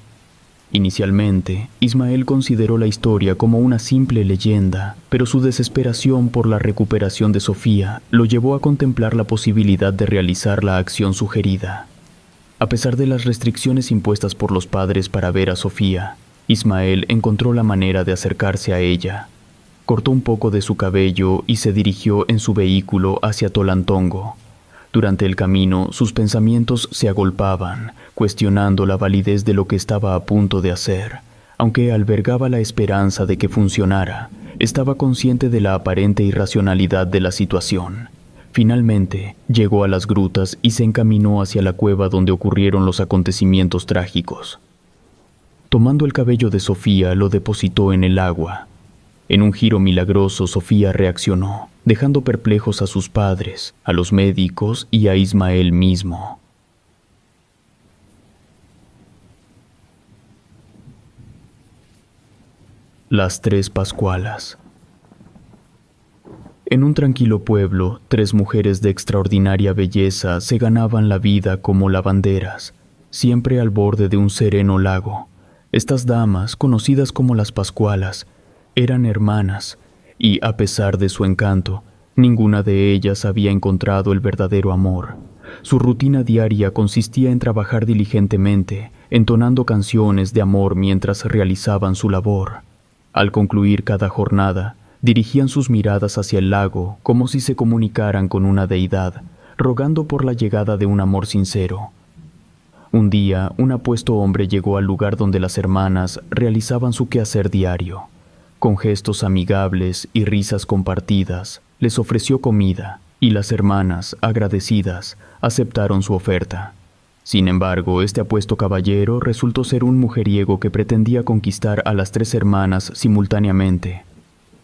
Inicialmente, Ismael consideró la historia como una simple leyenda, pero su desesperación por la recuperación de Sofía lo llevó a contemplar la posibilidad de realizar la acción sugerida. A pesar de las restricciones impuestas por los padres para ver a Sofía, Ismael encontró la manera de acercarse a ella. Cortó un poco de su cabello y se dirigió en su vehículo hacia Tolantongo, durante el camino sus pensamientos se agolpaban, cuestionando la validez de lo que estaba a punto de hacer, aunque albergaba la esperanza de que funcionara, estaba consciente de la aparente irracionalidad de la situación. Finalmente, llegó a las grutas y se encaminó hacia la cueva donde ocurrieron los acontecimientos trágicos. Tomando el cabello de Sofía, lo depositó en el agua. En un giro milagroso, Sofía reaccionó dejando perplejos a sus padres, a los médicos y a Ismael mismo. Las tres Pascualas. En un tranquilo pueblo, tres mujeres de extraordinaria belleza se ganaban la vida como lavanderas, siempre al borde de un sereno lago. Estas damas, conocidas como las Pascualas, eran hermanas, y a pesar de su encanto, ninguna de ellas había encontrado el verdadero amor. Su rutina diaria consistía en trabajar diligentemente, entonando canciones de amor mientras realizaban su labor. Al concluir cada jornada, dirigían sus miradas hacia el lago como si se comunicaran con una deidad, rogando por la llegada de un amor sincero. Un día, un apuesto hombre llegó al lugar donde las hermanas realizaban su quehacer diario. Con gestos amigables y risas compartidas, les ofreció comida, y las hermanas, agradecidas, aceptaron su oferta. Sin embargo, este apuesto caballero resultó ser un mujeriego que pretendía conquistar a las tres hermanas simultáneamente.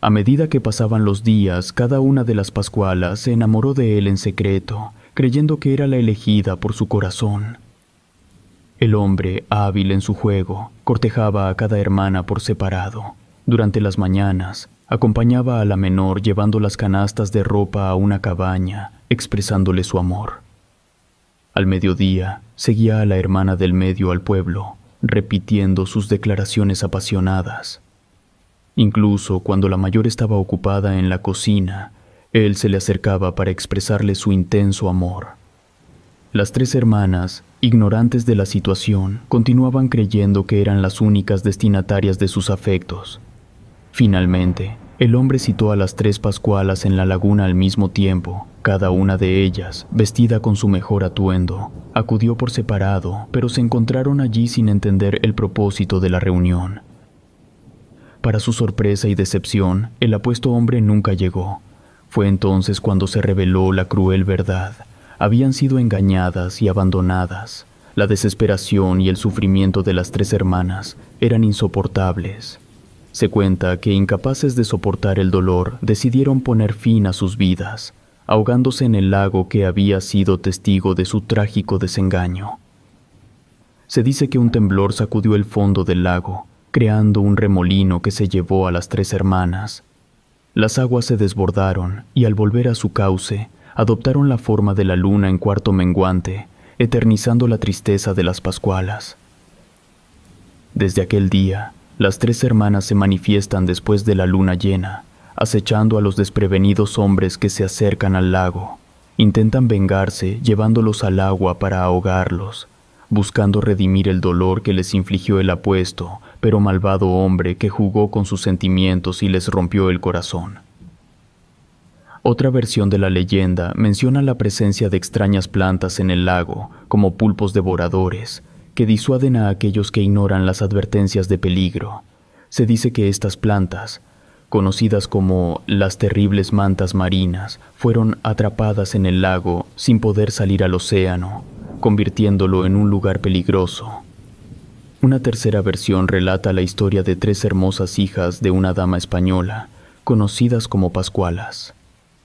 A medida que pasaban los días, cada una de las Pascualas se enamoró de él en secreto, creyendo que era la elegida por su corazón. El hombre, hábil en su juego, cortejaba a cada hermana por separado durante las mañanas, acompañaba a la menor llevando las canastas de ropa a una cabaña, expresándole su amor. Al mediodía, seguía a la hermana del medio al pueblo, repitiendo sus declaraciones apasionadas. Incluso cuando la mayor estaba ocupada en la cocina, él se le acercaba para expresarle su intenso amor. Las tres hermanas, ignorantes de la situación, continuaban creyendo que eran las únicas destinatarias de sus afectos, Finalmente, el hombre citó a las tres Pascualas en la laguna al mismo tiempo. Cada una de ellas, vestida con su mejor atuendo, acudió por separado, pero se encontraron allí sin entender el propósito de la reunión. Para su sorpresa y decepción, el apuesto hombre nunca llegó. Fue entonces cuando se reveló la cruel verdad. Habían sido engañadas y abandonadas. La desesperación y el sufrimiento de las tres hermanas eran insoportables. Se cuenta que incapaces de soportar el dolor, decidieron poner fin a sus vidas, ahogándose en el lago que había sido testigo de su trágico desengaño. Se dice que un temblor sacudió el fondo del lago, creando un remolino que se llevó a las tres hermanas. Las aguas se desbordaron y al volver a su cauce, adoptaron la forma de la luna en cuarto menguante, eternizando la tristeza de las Pascualas. Desde aquel día, las tres hermanas se manifiestan después de la luna llena, acechando a los desprevenidos hombres que se acercan al lago. Intentan vengarse llevándolos al agua para ahogarlos, buscando redimir el dolor que les infligió el apuesto, pero malvado hombre que jugó con sus sentimientos y les rompió el corazón. Otra versión de la leyenda menciona la presencia de extrañas plantas en el lago, como pulpos devoradores, que disuaden a aquellos que ignoran las advertencias de peligro. Se dice que estas plantas, conocidas como las terribles mantas marinas, fueron atrapadas en el lago sin poder salir al océano, convirtiéndolo en un lugar peligroso. Una tercera versión relata la historia de tres hermosas hijas de una dama española, conocidas como Pascualas.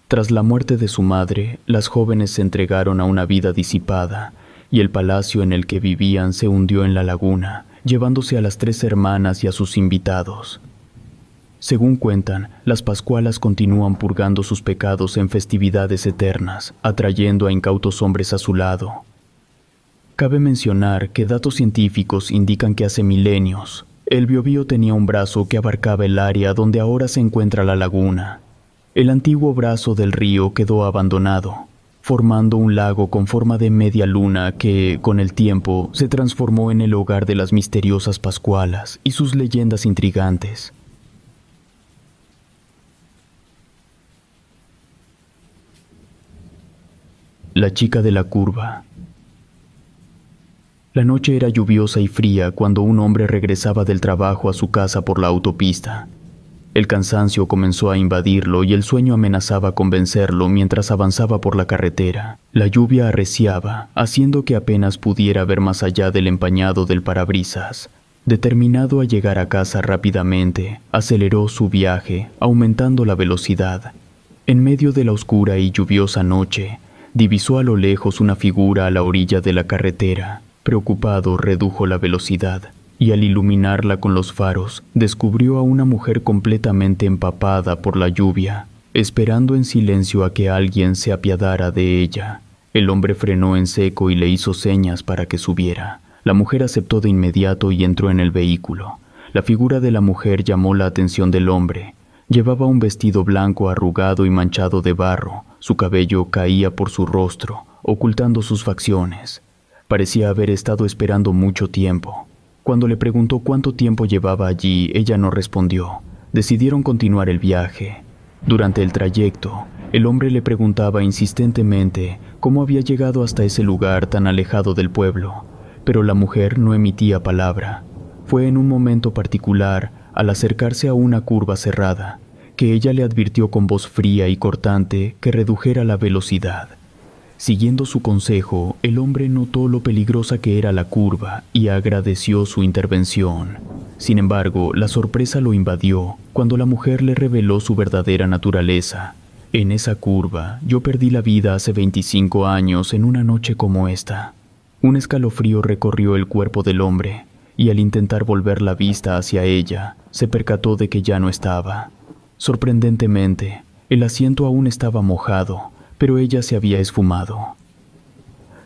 Tras la muerte de su madre, las jóvenes se entregaron a una vida disipada, y el palacio en el que vivían se hundió en la laguna, llevándose a las tres hermanas y a sus invitados. Según cuentan, las Pascualas continúan purgando sus pecados en festividades eternas, atrayendo a incautos hombres a su lado. Cabe mencionar que datos científicos indican que hace milenios, el biobío tenía un brazo que abarcaba el área donde ahora se encuentra la laguna. El antiguo brazo del río quedó abandonado, formando un lago con forma de media luna que, con el tiempo, se transformó en el hogar de las misteriosas Pascualas y sus leyendas intrigantes. La chica de la curva. La noche era lluviosa y fría cuando un hombre regresaba del trabajo a su casa por la autopista. El cansancio comenzó a invadirlo y el sueño amenazaba convencerlo mientras avanzaba por la carretera. La lluvia arreciaba, haciendo que apenas pudiera ver más allá del empañado del parabrisas. Determinado a llegar a casa rápidamente, aceleró su viaje, aumentando la velocidad. En medio de la oscura y lluviosa noche, divisó a lo lejos una figura a la orilla de la carretera. Preocupado, redujo la velocidad y al iluminarla con los faros, descubrió a una mujer completamente empapada por la lluvia, esperando en silencio a que alguien se apiadara de ella. El hombre frenó en seco y le hizo señas para que subiera. La mujer aceptó de inmediato y entró en el vehículo. La figura de la mujer llamó la atención del hombre. Llevaba un vestido blanco arrugado y manchado de barro. Su cabello caía por su rostro, ocultando sus facciones. Parecía haber estado esperando mucho tiempo. Cuando le preguntó cuánto tiempo llevaba allí, ella no respondió. Decidieron continuar el viaje. Durante el trayecto, el hombre le preguntaba insistentemente cómo había llegado hasta ese lugar tan alejado del pueblo, pero la mujer no emitía palabra. Fue en un momento particular, al acercarse a una curva cerrada, que ella le advirtió con voz fría y cortante que redujera la velocidad. Siguiendo su consejo, el hombre notó lo peligrosa que era la curva y agradeció su intervención. Sin embargo, la sorpresa lo invadió cuando la mujer le reveló su verdadera naturaleza. En esa curva, yo perdí la vida hace 25 años en una noche como esta. Un escalofrío recorrió el cuerpo del hombre, y al intentar volver la vista hacia ella, se percató de que ya no estaba. Sorprendentemente, el asiento aún estaba mojado, pero ella se había esfumado.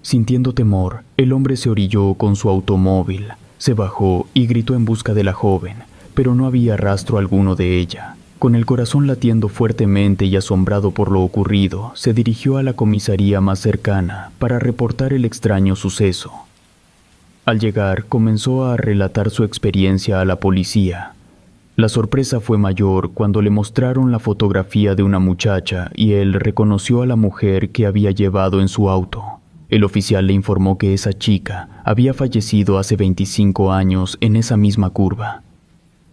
Sintiendo temor, el hombre se orilló con su automóvil, se bajó y gritó en busca de la joven, pero no había rastro alguno de ella. Con el corazón latiendo fuertemente y asombrado por lo ocurrido, se dirigió a la comisaría más cercana para reportar el extraño suceso. Al llegar, comenzó a relatar su experiencia a la policía, la sorpresa fue mayor cuando le mostraron la fotografía de una muchacha y él reconoció a la mujer que había llevado en su auto. El oficial le informó que esa chica había fallecido hace 25 años en esa misma curva.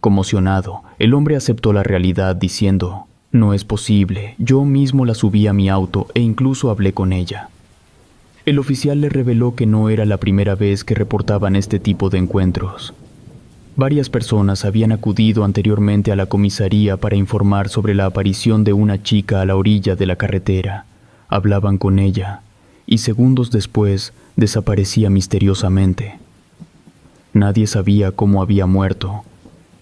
Conmocionado, el hombre aceptó la realidad diciendo, No es posible, yo mismo la subí a mi auto e incluso hablé con ella. El oficial le reveló que no era la primera vez que reportaban este tipo de encuentros, Varias personas habían acudido anteriormente a la comisaría para informar sobre la aparición de una chica a la orilla de la carretera. Hablaban con ella y segundos después desaparecía misteriosamente. Nadie sabía cómo había muerto,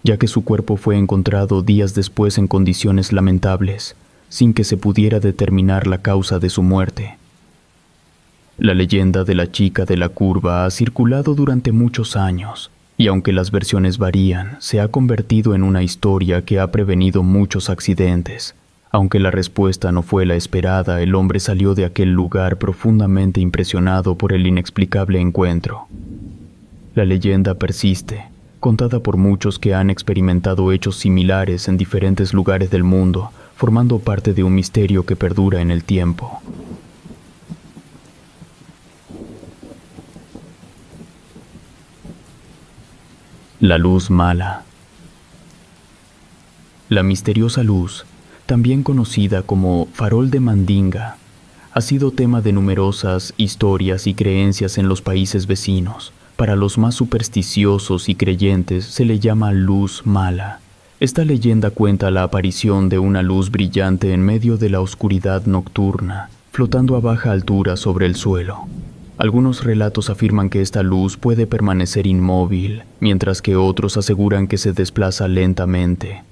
ya que su cuerpo fue encontrado días después en condiciones lamentables, sin que se pudiera determinar la causa de su muerte. La leyenda de la chica de la curva ha circulado durante muchos años y aunque las versiones varían, se ha convertido en una historia que ha prevenido muchos accidentes. Aunque la respuesta no fue la esperada, el hombre salió de aquel lugar profundamente impresionado por el inexplicable encuentro. La leyenda persiste, contada por muchos que han experimentado hechos similares en diferentes lugares del mundo, formando parte de un misterio que perdura en el tiempo. La luz mala. La misteriosa luz, también conocida como farol de mandinga, ha sido tema de numerosas historias y creencias en los países vecinos. Para los más supersticiosos y creyentes se le llama luz mala. Esta leyenda cuenta la aparición de una luz brillante en medio de la oscuridad nocturna, flotando a baja altura sobre el suelo. Algunos relatos afirman que esta luz puede permanecer inmóvil, mientras que otros aseguran que se desplaza lentamente.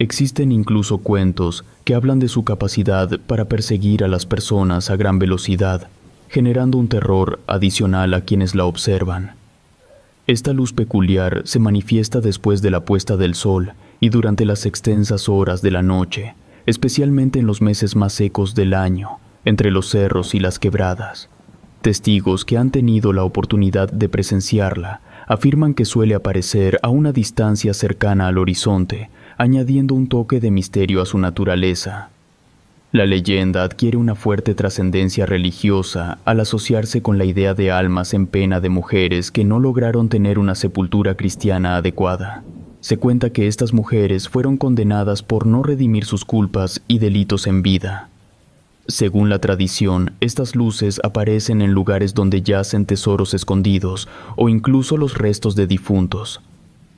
Existen incluso cuentos que hablan de su capacidad para perseguir a las personas a gran velocidad, generando un terror adicional a quienes la observan. Esta luz peculiar se manifiesta después de la puesta del sol y durante las extensas horas de la noche, especialmente en los meses más secos del año, entre los cerros y las quebradas. Testigos que han tenido la oportunidad de presenciarla afirman que suele aparecer a una distancia cercana al horizonte, añadiendo un toque de misterio a su naturaleza. La leyenda adquiere una fuerte trascendencia religiosa al asociarse con la idea de almas en pena de mujeres que no lograron tener una sepultura cristiana adecuada. Se cuenta que estas mujeres fueron condenadas por no redimir sus culpas y delitos en vida, según la tradición, estas luces aparecen en lugares donde yacen tesoros escondidos o incluso los restos de difuntos.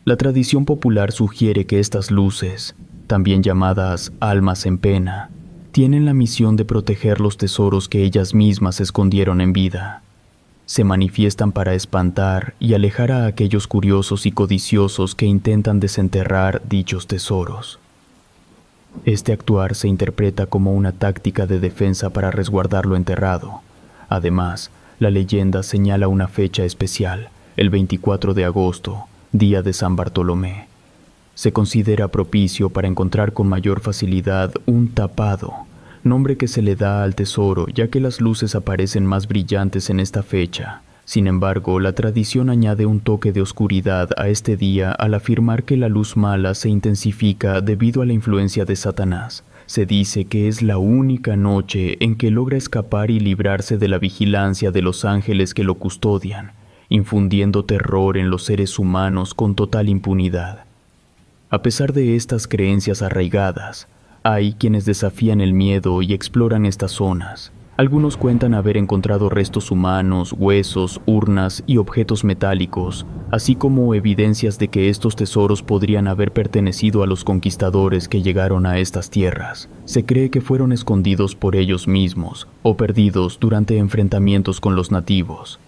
La tradición popular sugiere que estas luces, también llamadas almas en pena, tienen la misión de proteger los tesoros que ellas mismas escondieron en vida. Se manifiestan para espantar y alejar a aquellos curiosos y codiciosos que intentan desenterrar dichos tesoros. Este actuar se interpreta como una táctica de defensa para resguardar lo enterrado. Además, la leyenda señala una fecha especial, el 24 de agosto, día de San Bartolomé. Se considera propicio para encontrar con mayor facilidad un tapado, nombre que se le da al tesoro ya que las luces aparecen más brillantes en esta fecha. Sin embargo, la tradición añade un toque de oscuridad a este día al afirmar que la luz mala se intensifica debido a la influencia de Satanás. Se dice que es la única noche en que logra escapar y librarse de la vigilancia de los ángeles que lo custodian, infundiendo terror en los seres humanos con total impunidad. A pesar de estas creencias arraigadas, hay quienes desafían el miedo y exploran estas zonas, algunos cuentan haber encontrado restos humanos, huesos, urnas y objetos metálicos, así como evidencias de que estos tesoros podrían haber pertenecido a los conquistadores que llegaron a estas tierras. Se cree que fueron escondidos por ellos mismos o perdidos durante enfrentamientos con los nativos.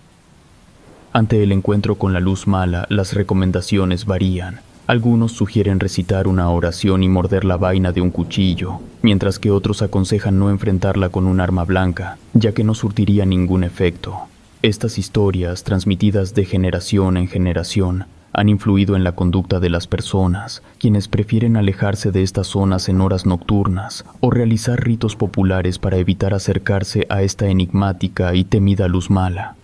Ante el encuentro con la luz mala, las recomendaciones varían. Algunos sugieren recitar una oración y morder la vaina de un cuchillo, mientras que otros aconsejan no enfrentarla con un arma blanca, ya que no surtiría ningún efecto. Estas historias, transmitidas de generación en generación, han influido en la conducta de las personas, quienes prefieren alejarse de estas zonas en horas nocturnas o realizar ritos populares para evitar acercarse a esta enigmática y temida luz mala.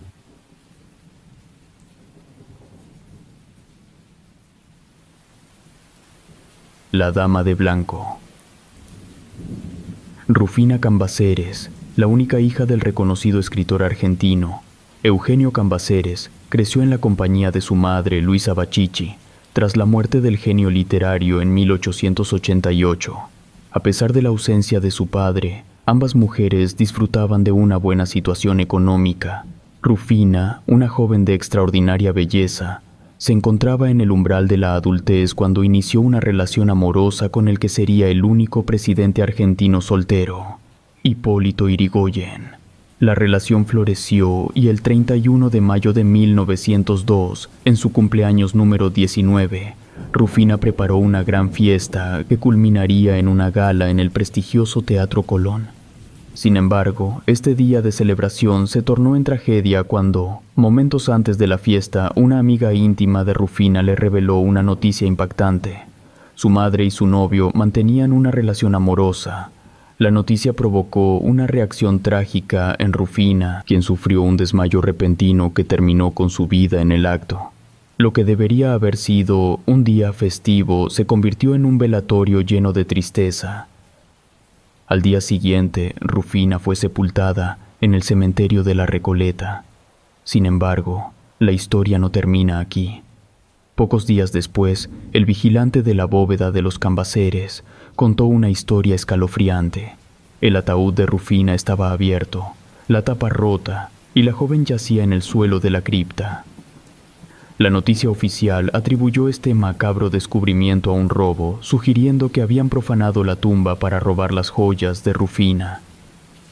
La Dama de Blanco. Rufina Cambaceres, la única hija del reconocido escritor argentino, Eugenio Cambaceres, creció en la compañía de su madre, Luisa Bachichi, tras la muerte del genio literario en 1888. A pesar de la ausencia de su padre, ambas mujeres disfrutaban de una buena situación económica. Rufina, una joven de extraordinaria belleza, se encontraba en el umbral de la adultez cuando inició una relación amorosa con el que sería el único presidente argentino soltero, Hipólito Irigoyen. La relación floreció y el 31 de mayo de 1902, en su cumpleaños número 19, Rufina preparó una gran fiesta que culminaría en una gala en el prestigioso Teatro Colón. Sin embargo, este día de celebración se tornó en tragedia cuando, momentos antes de la fiesta, una amiga íntima de Rufina le reveló una noticia impactante. Su madre y su novio mantenían una relación amorosa. La noticia provocó una reacción trágica en Rufina, quien sufrió un desmayo repentino que terminó con su vida en el acto. Lo que debería haber sido un día festivo se convirtió en un velatorio lleno de tristeza, al día siguiente, Rufina fue sepultada en el cementerio de la Recoleta. Sin embargo, la historia no termina aquí. Pocos días después, el vigilante de la bóveda de los Cambaceres contó una historia escalofriante. El ataúd de Rufina estaba abierto, la tapa rota, y la joven yacía en el suelo de la cripta. La noticia oficial atribuyó este macabro descubrimiento a un robo, sugiriendo que habían profanado la tumba para robar las joyas de Rufina.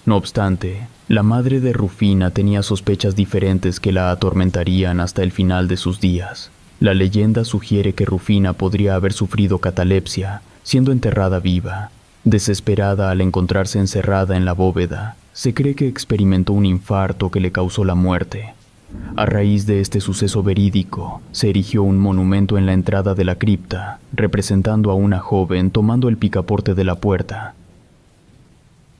No obstante, la madre de Rufina tenía sospechas diferentes que la atormentarían hasta el final de sus días. La leyenda sugiere que Rufina podría haber sufrido catalepsia, siendo enterrada viva. Desesperada al encontrarse encerrada en la bóveda, se cree que experimentó un infarto que le causó la muerte, a raíz de este suceso verídico, se erigió un monumento en la entrada de la cripta, representando a una joven tomando el picaporte de la puerta.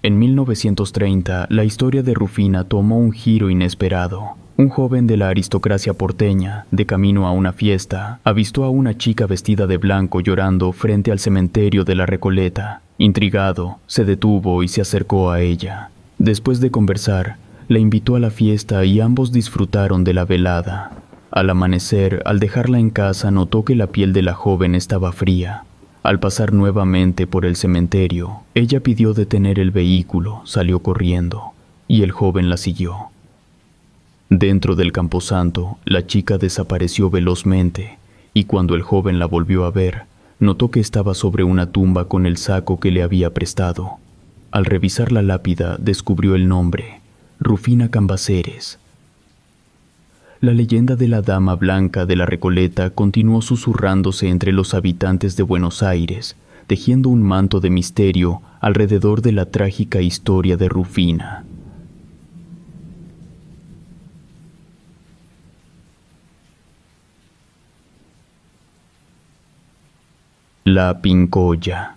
En 1930, la historia de Rufina tomó un giro inesperado. Un joven de la aristocracia porteña, de camino a una fiesta, avistó a una chica vestida de blanco llorando frente al cementerio de la Recoleta. Intrigado, se detuvo y se acercó a ella. Después de conversar, la invitó a la fiesta y ambos disfrutaron de la velada. Al amanecer, al dejarla en casa, notó que la piel de la joven estaba fría. Al pasar nuevamente por el cementerio, ella pidió detener el vehículo, salió corriendo, y el joven la siguió. Dentro del camposanto, la chica desapareció velozmente, y cuando el joven la volvió a ver, notó que estaba sobre una tumba con el saco que le había prestado. Al revisar la lápida, descubrió el nombre, Rufina Cambaceres. La leyenda de la Dama Blanca de la Recoleta continuó susurrándose entre los habitantes de Buenos Aires, tejiendo un manto de misterio alrededor de la trágica historia de Rufina. La Pincoya.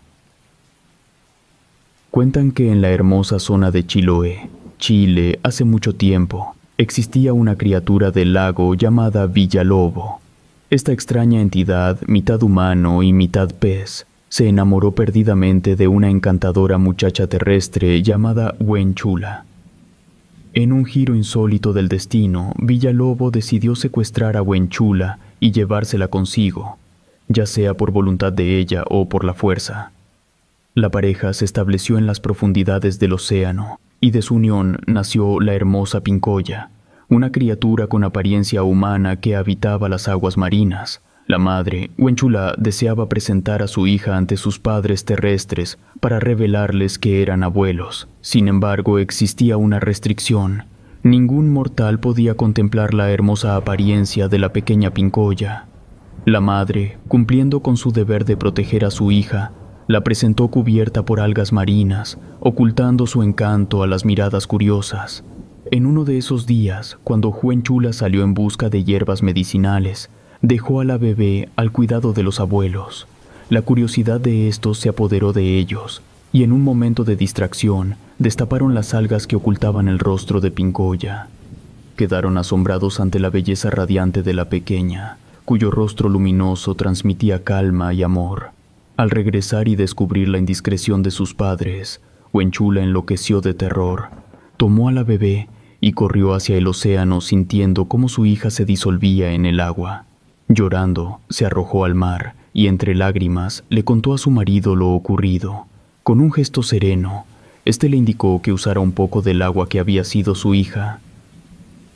Cuentan que en la hermosa zona de Chiloé, Chile, hace mucho tiempo, existía una criatura del lago llamada Villalobo. Esta extraña entidad, mitad humano y mitad pez, se enamoró perdidamente de una encantadora muchacha terrestre llamada Wenchula. En un giro insólito del destino, Villalobo decidió secuestrar a Wenchula y llevársela consigo, ya sea por voluntad de ella o por la fuerza. La pareja se estableció en las profundidades del océano, y de su unión nació la hermosa Pincoya, una criatura con apariencia humana que habitaba las aguas marinas. La madre, Wenchula, deseaba presentar a su hija ante sus padres terrestres para revelarles que eran abuelos. Sin embargo, existía una restricción. Ningún mortal podía contemplar la hermosa apariencia de la pequeña Pincoya. La madre, cumpliendo con su deber de proteger a su hija, la presentó cubierta por algas marinas, ocultando su encanto a las miradas curiosas. En uno de esos días, cuando Juan Chula salió en busca de hierbas medicinales, dejó a la bebé al cuidado de los abuelos. La curiosidad de estos se apoderó de ellos, y en un momento de distracción destaparon las algas que ocultaban el rostro de Pincoya. Quedaron asombrados ante la belleza radiante de la pequeña, cuyo rostro luminoso transmitía calma y amor. Al regresar y descubrir la indiscreción de sus padres, Wenchula enloqueció de terror. Tomó a la bebé y corrió hacia el océano sintiendo cómo su hija se disolvía en el agua. Llorando, se arrojó al mar y entre lágrimas le contó a su marido lo ocurrido. Con un gesto sereno, este le indicó que usara un poco del agua que había sido su hija.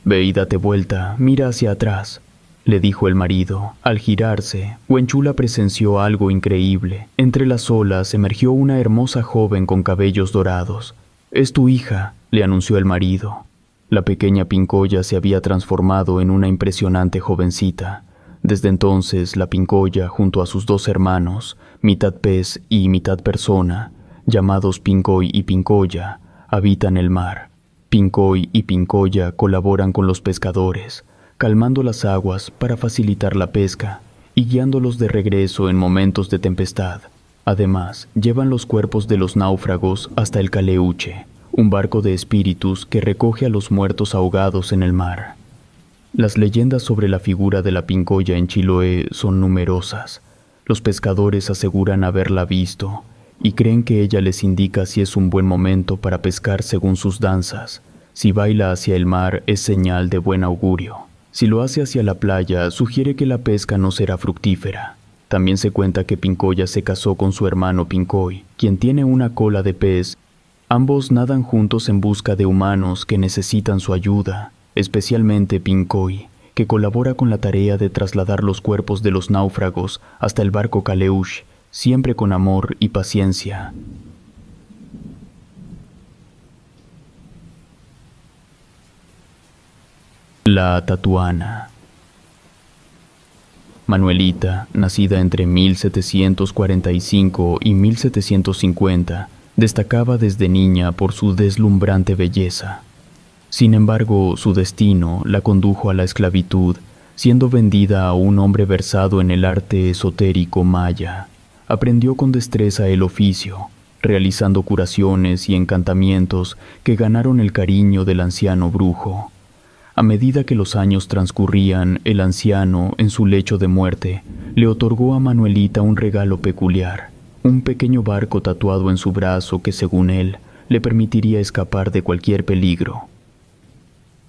Ve y date vuelta, mira hacia atrás, le dijo el marido. Al girarse, Wenchula presenció algo increíble. Entre las olas emergió una hermosa joven con cabellos dorados. Es tu hija, le anunció el marido. La pequeña Pincoya se había transformado en una impresionante jovencita. Desde entonces, la Pincoya, junto a sus dos hermanos, mitad pez y mitad persona, llamados Pincoy y Pincoya, habitan el mar. Pincoy y Pincoya colaboran con los pescadores, calmando las aguas para facilitar la pesca y guiándolos de regreso en momentos de tempestad. Además, llevan los cuerpos de los náufragos hasta el Caleuche, un barco de espíritus que recoge a los muertos ahogados en el mar. Las leyendas sobre la figura de la pincoya en Chiloé son numerosas. Los pescadores aseguran haberla visto y creen que ella les indica si es un buen momento para pescar según sus danzas. Si baila hacia el mar es señal de buen augurio. Si lo hace hacia la playa, sugiere que la pesca no será fructífera. También se cuenta que Pincoya se casó con su hermano Pincoy, quien tiene una cola de pez. Ambos nadan juntos en busca de humanos que necesitan su ayuda, especialmente Pincoy, que colabora con la tarea de trasladar los cuerpos de los náufragos hasta el barco Caleush, siempre con amor y paciencia. La Tatuana. Manuelita, nacida entre 1745 y 1750, destacaba desde niña por su deslumbrante belleza. Sin embargo, su destino la condujo a la esclavitud, siendo vendida a un hombre versado en el arte esotérico maya. Aprendió con destreza el oficio, realizando curaciones y encantamientos que ganaron el cariño del anciano brujo. A medida que los años transcurrían, el anciano, en su lecho de muerte, le otorgó a Manuelita un regalo peculiar, un pequeño barco tatuado en su brazo que, según él, le permitiría escapar de cualquier peligro.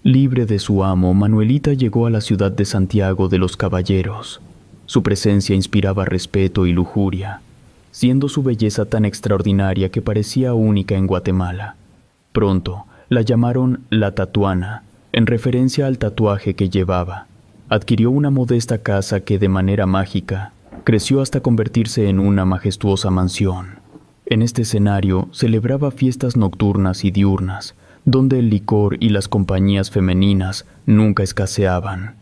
Libre de su amo, Manuelita llegó a la ciudad de Santiago de los Caballeros. Su presencia inspiraba respeto y lujuria, siendo su belleza tan extraordinaria que parecía única en Guatemala. Pronto la llamaron la Tatuana, en referencia al tatuaje que llevaba. Adquirió una modesta casa que de manera mágica creció hasta convertirse en una majestuosa mansión. En este escenario celebraba fiestas nocturnas y diurnas, donde el licor y las compañías femeninas nunca escaseaban.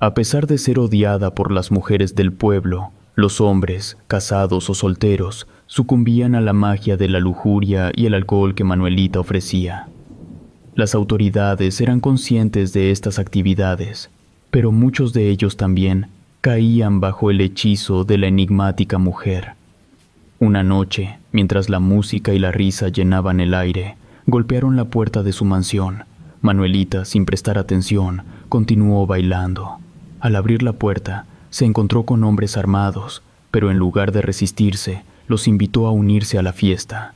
A pesar de ser odiada por las mujeres del pueblo, los hombres, casados o solteros, sucumbían a la magia de la lujuria y el alcohol que Manuelita ofrecía. Las autoridades eran conscientes de estas actividades, pero muchos de ellos también caían bajo el hechizo de la enigmática mujer. Una noche, mientras la música y la risa llenaban el aire, golpearon la puerta de su mansión. Manuelita, sin prestar atención, continuó bailando. Al abrir la puerta, se encontró con hombres armados, pero en lugar de resistirse, los invitó a unirse a la fiesta.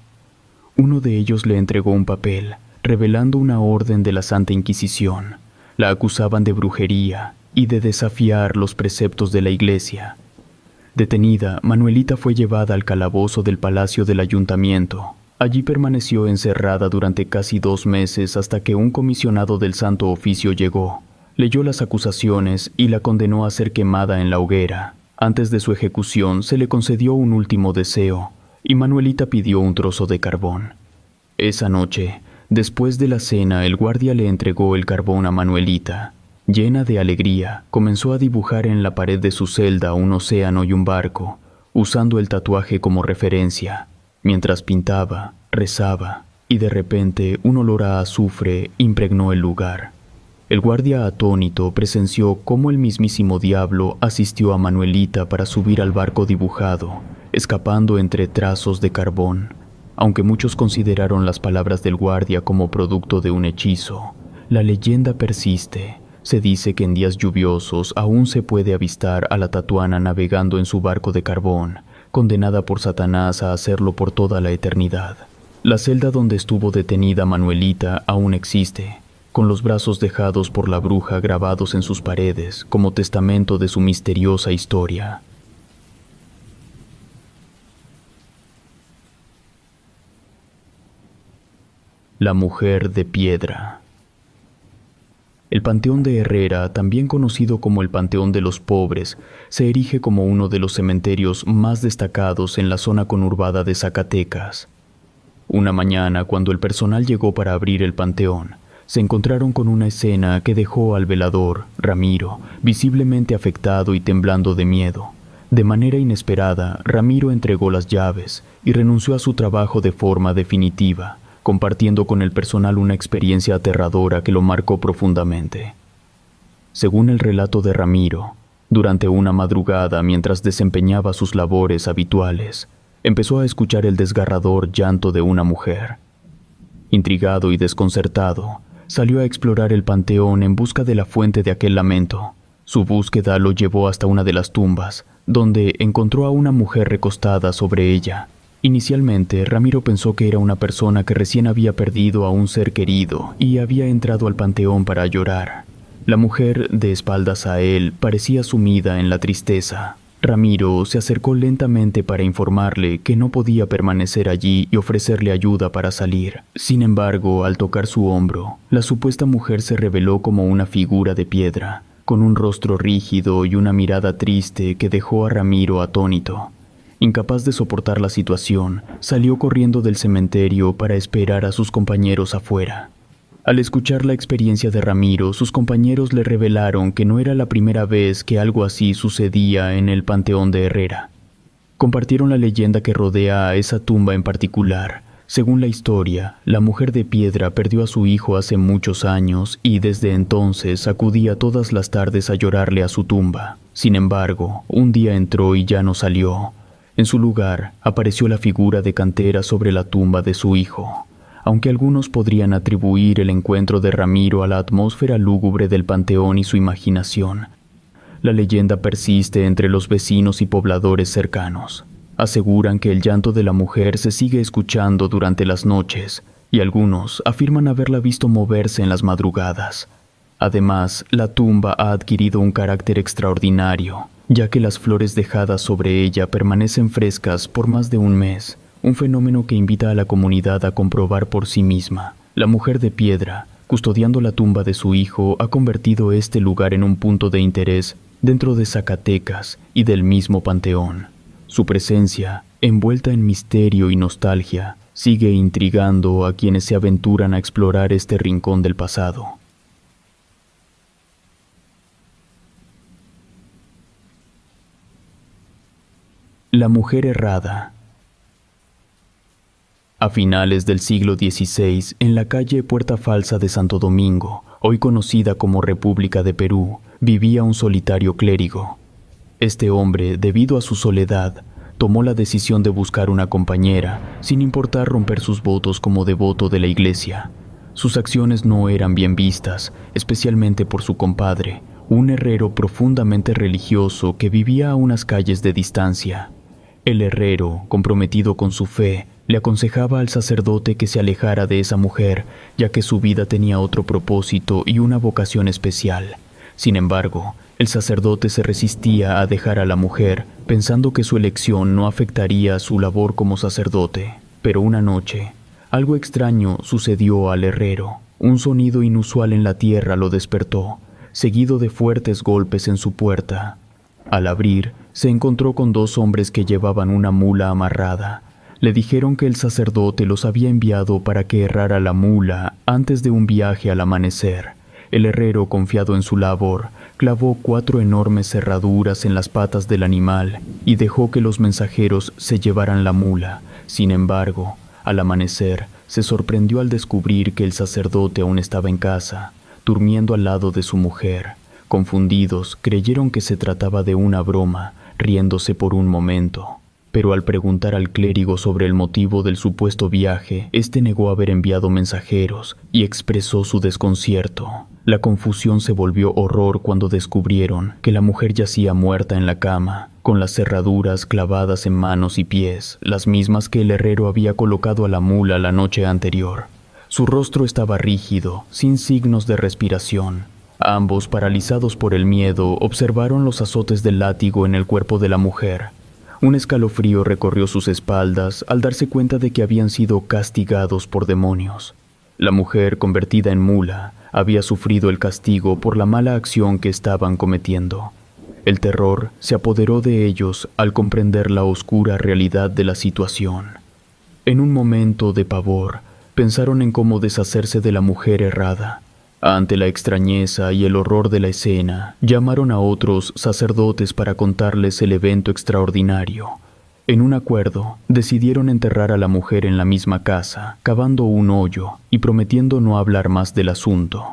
Uno de ellos le entregó un papel, revelando una orden de la Santa Inquisición. La acusaban de brujería y de desafiar los preceptos de la Iglesia. Detenida, Manuelita fue llevada al calabozo del Palacio del Ayuntamiento. Allí permaneció encerrada durante casi dos meses hasta que un comisionado del Santo Oficio llegó, leyó las acusaciones y la condenó a ser quemada en la hoguera. Antes de su ejecución se le concedió un último deseo, y Manuelita pidió un trozo de carbón. Esa noche, Después de la cena, el guardia le entregó el carbón a Manuelita. Llena de alegría, comenzó a dibujar en la pared de su celda un océano y un barco, usando el tatuaje como referencia. Mientras pintaba, rezaba, y de repente un olor a azufre impregnó el lugar. El guardia atónito presenció cómo el mismísimo diablo asistió a Manuelita para subir al barco dibujado, escapando entre trazos de carbón. Aunque muchos consideraron las palabras del guardia como producto de un hechizo, la leyenda persiste. Se dice que en días lluviosos aún se puede avistar a la tatuana navegando en su barco de carbón, condenada por Satanás a hacerlo por toda la eternidad. La celda donde estuvo detenida Manuelita aún existe, con los brazos dejados por la bruja grabados en sus paredes como testamento de su misteriosa historia. La mujer de piedra. El Panteón de Herrera, también conocido como el Panteón de los Pobres, se erige como uno de los cementerios más destacados en la zona conurbada de Zacatecas. Una mañana, cuando el personal llegó para abrir el panteón, se encontraron con una escena que dejó al velador, Ramiro, visiblemente afectado y temblando de miedo. De manera inesperada, Ramiro entregó las llaves y renunció a su trabajo de forma definitiva compartiendo con el personal una experiencia aterradora que lo marcó profundamente. Según el relato de Ramiro, durante una madrugada mientras desempeñaba sus labores habituales, empezó a escuchar el desgarrador llanto de una mujer. Intrigado y desconcertado, salió a explorar el panteón en busca de la fuente de aquel lamento. Su búsqueda lo llevó hasta una de las tumbas, donde encontró a una mujer recostada sobre ella, Inicialmente, Ramiro pensó que era una persona que recién había perdido a un ser querido y había entrado al panteón para llorar. La mujer, de espaldas a él, parecía sumida en la tristeza. Ramiro se acercó lentamente para informarle que no podía permanecer allí y ofrecerle ayuda para salir. Sin embargo, al tocar su hombro, la supuesta mujer se reveló como una figura de piedra, con un rostro rígido y una mirada triste que dejó a Ramiro atónito. Incapaz de soportar la situación, salió corriendo del cementerio para esperar a sus compañeros afuera. Al escuchar la experiencia de Ramiro, sus compañeros le revelaron que no era la primera vez que algo así sucedía en el Panteón de Herrera. Compartieron la leyenda que rodea a esa tumba en particular. Según la historia, la mujer de piedra perdió a su hijo hace muchos años y desde entonces acudía todas las tardes a llorarle a su tumba. Sin embargo, un día entró y ya no salió. En su lugar apareció la figura de Cantera sobre la tumba de su hijo, aunque algunos podrían atribuir el encuentro de Ramiro a la atmósfera lúgubre del panteón y su imaginación. La leyenda persiste entre los vecinos y pobladores cercanos. Aseguran que el llanto de la mujer se sigue escuchando durante las noches, y algunos afirman haberla visto moverse en las madrugadas. Además, la tumba ha adquirido un carácter extraordinario, ya que las flores dejadas sobre ella permanecen frescas por más de un mes, un fenómeno que invita a la comunidad a comprobar por sí misma. La mujer de piedra, custodiando la tumba de su hijo, ha convertido este lugar en un punto de interés dentro de Zacatecas y del mismo panteón. Su presencia, envuelta en misterio y nostalgia, sigue intrigando a quienes se aventuran a explorar este rincón del pasado. La mujer errada. A finales del siglo XVI, en la calle Puerta Falsa de Santo Domingo, hoy conocida como República de Perú, vivía un solitario clérigo. Este hombre, debido a su soledad, tomó la decisión de buscar una compañera, sin importar romper sus votos como devoto de la iglesia. Sus acciones no eran bien vistas, especialmente por su compadre, un herrero profundamente religioso que vivía a unas calles de distancia. El herrero, comprometido con su fe, le aconsejaba al sacerdote que se alejara de esa mujer, ya que su vida tenía otro propósito y una vocación especial. Sin embargo, el sacerdote se resistía a dejar a la mujer, pensando que su elección no afectaría su labor como sacerdote. Pero una noche, algo extraño sucedió al herrero. Un sonido inusual en la tierra lo despertó, seguido de fuertes golpes en su puerta. Al abrir, se encontró con dos hombres que llevaban una mula amarrada. Le dijeron que el sacerdote los había enviado para que errara la mula antes de un viaje al amanecer. El herrero, confiado en su labor, clavó cuatro enormes cerraduras en las patas del animal y dejó que los mensajeros se llevaran la mula. Sin embargo, al amanecer, se sorprendió al descubrir que el sacerdote aún estaba en casa, durmiendo al lado de su mujer. Confundidos, creyeron que se trataba de una broma, riéndose por un momento. Pero al preguntar al clérigo sobre el motivo del supuesto viaje, este negó haber enviado mensajeros y expresó su desconcierto. La confusión se volvió horror cuando descubrieron que la mujer yacía muerta en la cama, con las cerraduras clavadas en manos y pies, las mismas que el herrero había colocado a la mula la noche anterior. Su rostro estaba rígido, sin signos de respiración, Ambos, paralizados por el miedo, observaron los azotes del látigo en el cuerpo de la mujer. Un escalofrío recorrió sus espaldas al darse cuenta de que habían sido castigados por demonios. La mujer, convertida en mula, había sufrido el castigo por la mala acción que estaban cometiendo. El terror se apoderó de ellos al comprender la oscura realidad de la situación. En un momento de pavor, pensaron en cómo deshacerse de la mujer errada, ante la extrañeza y el horror de la escena, llamaron a otros sacerdotes para contarles el evento extraordinario. En un acuerdo, decidieron enterrar a la mujer en la misma casa, cavando un hoyo y prometiendo no hablar más del asunto.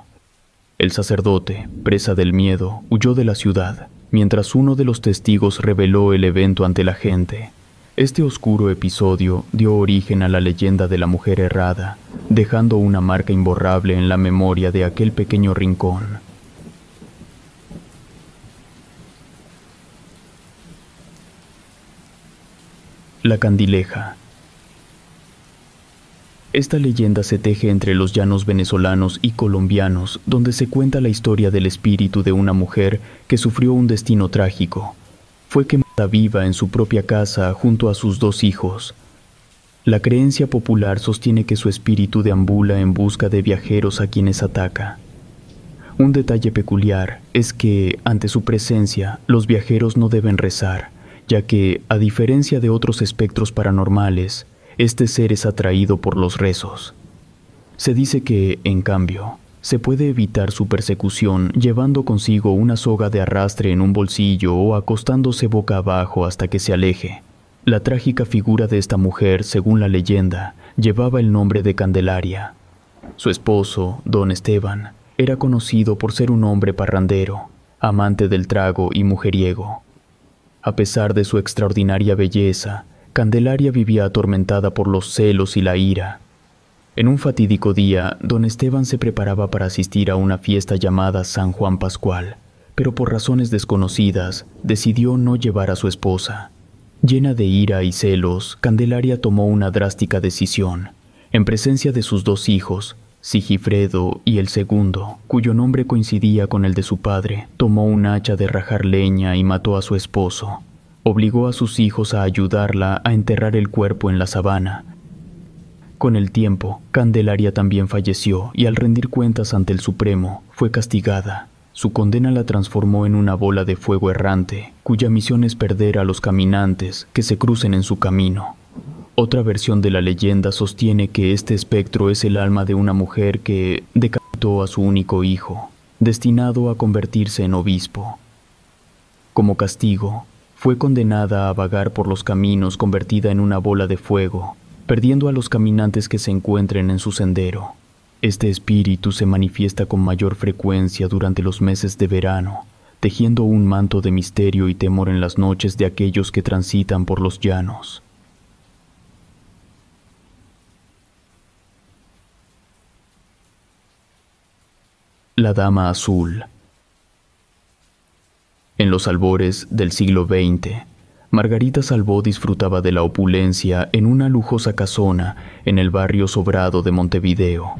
El sacerdote, presa del miedo, huyó de la ciudad, mientras uno de los testigos reveló el evento ante la gente, este oscuro episodio dio origen a la leyenda de la mujer errada, dejando una marca imborrable en la memoria de aquel pequeño rincón. La candileja. Esta leyenda se teje entre los llanos venezolanos y colombianos, donde se cuenta la historia del espíritu de una mujer que sufrió un destino trágico. Fue que viva en su propia casa junto a sus dos hijos. La creencia popular sostiene que su espíritu deambula en busca de viajeros a quienes ataca. Un detalle peculiar es que, ante su presencia, los viajeros no deben rezar, ya que, a diferencia de otros espectros paranormales, este ser es atraído por los rezos. Se dice que, en cambio, se puede evitar su persecución llevando consigo una soga de arrastre en un bolsillo o acostándose boca abajo hasta que se aleje. La trágica figura de esta mujer, según la leyenda, llevaba el nombre de Candelaria. Su esposo, don Esteban, era conocido por ser un hombre parrandero, amante del trago y mujeriego. A pesar de su extraordinaria belleza, Candelaria vivía atormentada por los celos y la ira, en un fatídico día, don Esteban se preparaba para asistir a una fiesta llamada San Juan Pascual, pero por razones desconocidas decidió no llevar a su esposa. Llena de ira y celos, Candelaria tomó una drástica decisión. En presencia de sus dos hijos, Sigifredo y el segundo, cuyo nombre coincidía con el de su padre, tomó un hacha de rajar leña y mató a su esposo. Obligó a sus hijos a ayudarla a enterrar el cuerpo en la sabana, con el tiempo, Candelaria también falleció y al rendir cuentas ante el Supremo, fue castigada. Su condena la transformó en una bola de fuego errante, cuya misión es perder a los caminantes que se crucen en su camino. Otra versión de la leyenda sostiene que este espectro es el alma de una mujer que decapitó a su único hijo, destinado a convertirse en obispo. Como castigo, fue condenada a vagar por los caminos convertida en una bola de fuego perdiendo a los caminantes que se encuentren en su sendero. Este espíritu se manifiesta con mayor frecuencia durante los meses de verano, tejiendo un manto de misterio y temor en las noches de aquellos que transitan por los llanos. La Dama Azul En los albores del siglo XX, Margarita Salvó disfrutaba de la opulencia en una lujosa casona en el barrio sobrado de Montevideo.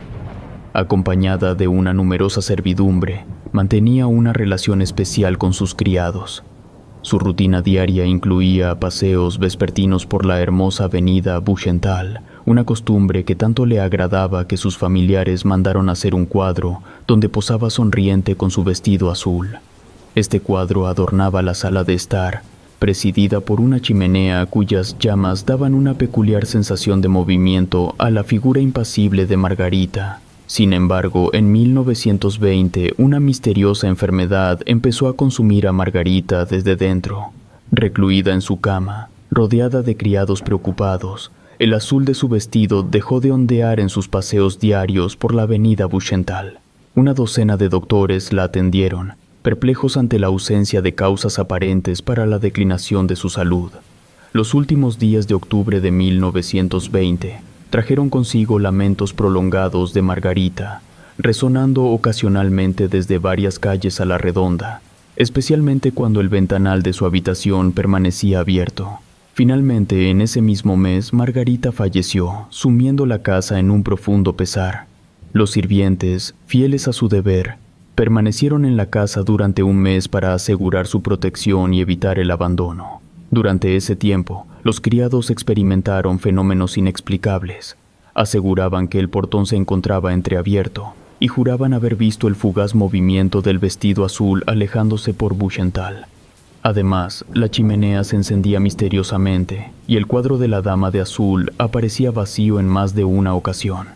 Acompañada de una numerosa servidumbre, mantenía una relación especial con sus criados. Su rutina diaria incluía paseos vespertinos por la hermosa avenida Buchental, una costumbre que tanto le agradaba que sus familiares mandaron hacer un cuadro donde posaba sonriente con su vestido azul. Este cuadro adornaba la sala de estar presidida por una chimenea cuyas llamas daban una peculiar sensación de movimiento a la figura impasible de Margarita. Sin embargo, en 1920 una misteriosa enfermedad empezó a consumir a Margarita desde dentro. Recluida en su cama, rodeada de criados preocupados, el azul de su vestido dejó de ondear en sus paseos diarios por la avenida Buchental. Una docena de doctores la atendieron, perplejos ante la ausencia de causas aparentes para la declinación de su salud. Los últimos días de octubre de 1920 trajeron consigo lamentos prolongados de Margarita, resonando ocasionalmente desde varias calles a la redonda, especialmente cuando el ventanal de su habitación permanecía abierto. Finalmente, en ese mismo mes, Margarita falleció, sumiendo la casa en un profundo pesar. Los sirvientes, fieles a su deber, Permanecieron en la casa durante un mes para asegurar su protección y evitar el abandono. Durante ese tiempo, los criados experimentaron fenómenos inexplicables. Aseguraban que el portón se encontraba entreabierto y juraban haber visto el fugaz movimiento del vestido azul alejándose por Buchental. Además, la chimenea se encendía misteriosamente y el cuadro de la dama de azul aparecía vacío en más de una ocasión.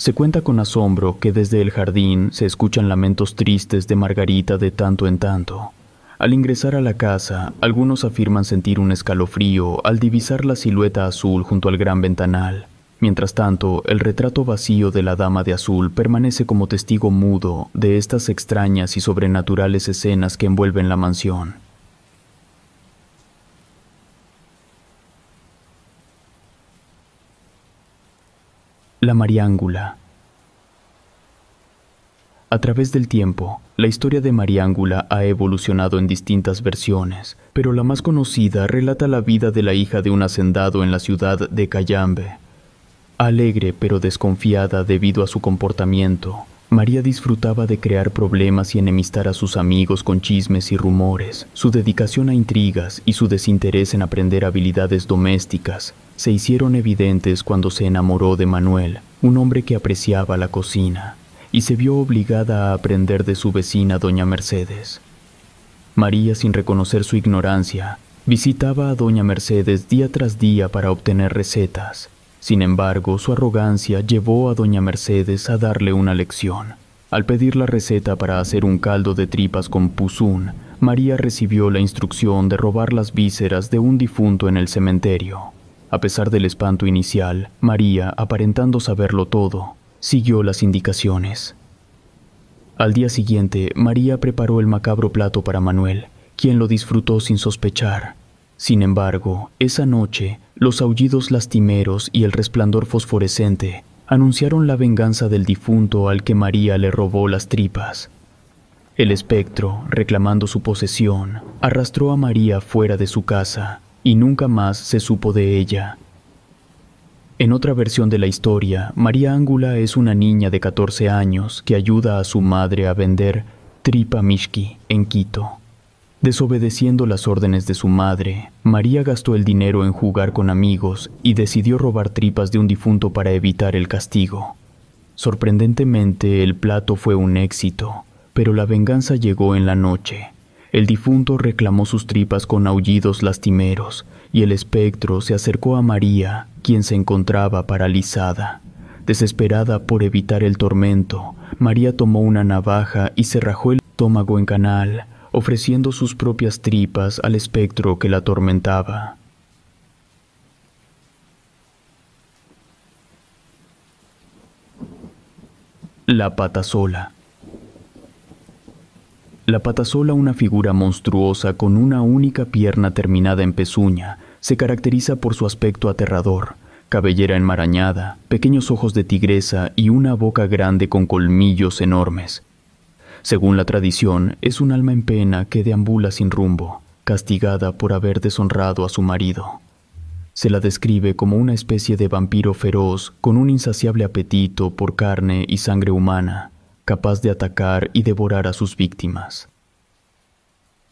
Se cuenta con asombro que desde el jardín se escuchan lamentos tristes de Margarita de tanto en tanto. Al ingresar a la casa, algunos afirman sentir un escalofrío al divisar la silueta azul junto al gran ventanal. Mientras tanto, el retrato vacío de la Dama de Azul permanece como testigo mudo de estas extrañas y sobrenaturales escenas que envuelven la mansión. La Mariángula. A través del tiempo, la historia de Mariángula ha evolucionado en distintas versiones, pero la más conocida relata la vida de la hija de un hacendado en la ciudad de Cayambe. Alegre pero desconfiada debido a su comportamiento, María disfrutaba de crear problemas y enemistar a sus amigos con chismes y rumores, su dedicación a intrigas y su desinterés en aprender habilidades domésticas se hicieron evidentes cuando se enamoró de Manuel, un hombre que apreciaba la cocina, y se vio obligada a aprender de su vecina doña Mercedes. María, sin reconocer su ignorancia, visitaba a doña Mercedes día tras día para obtener recetas. Sin embargo, su arrogancia llevó a doña Mercedes a darle una lección. Al pedir la receta para hacer un caldo de tripas con pusún, María recibió la instrucción de robar las vísceras de un difunto en el cementerio. A pesar del espanto inicial, María, aparentando saberlo todo, siguió las indicaciones. Al día siguiente, María preparó el macabro plato para Manuel, quien lo disfrutó sin sospechar. Sin embargo, esa noche, los aullidos lastimeros y el resplandor fosforescente anunciaron la venganza del difunto al que María le robó las tripas. El espectro, reclamando su posesión, arrastró a María fuera de su casa, y nunca más se supo de ella. En otra versión de la historia, María Ángula es una niña de 14 años que ayuda a su madre a vender tripa mishki en Quito. Desobedeciendo las órdenes de su madre, María gastó el dinero en jugar con amigos y decidió robar tripas de un difunto para evitar el castigo. Sorprendentemente, el plato fue un éxito, pero la venganza llegó en la noche, el difunto reclamó sus tripas con aullidos lastimeros, y el espectro se acercó a María, quien se encontraba paralizada. Desesperada por evitar el tormento, María tomó una navaja y se rajó el estómago en canal, ofreciendo sus propias tripas al espectro que la atormentaba. La pata sola. La patasola, una figura monstruosa con una única pierna terminada en pezuña, se caracteriza por su aspecto aterrador, cabellera enmarañada, pequeños ojos de tigresa y una boca grande con colmillos enormes. Según la tradición, es un alma en pena que deambula sin rumbo, castigada por haber deshonrado a su marido. Se la describe como una especie de vampiro feroz con un insaciable apetito por carne y sangre humana, capaz de atacar y devorar a sus víctimas.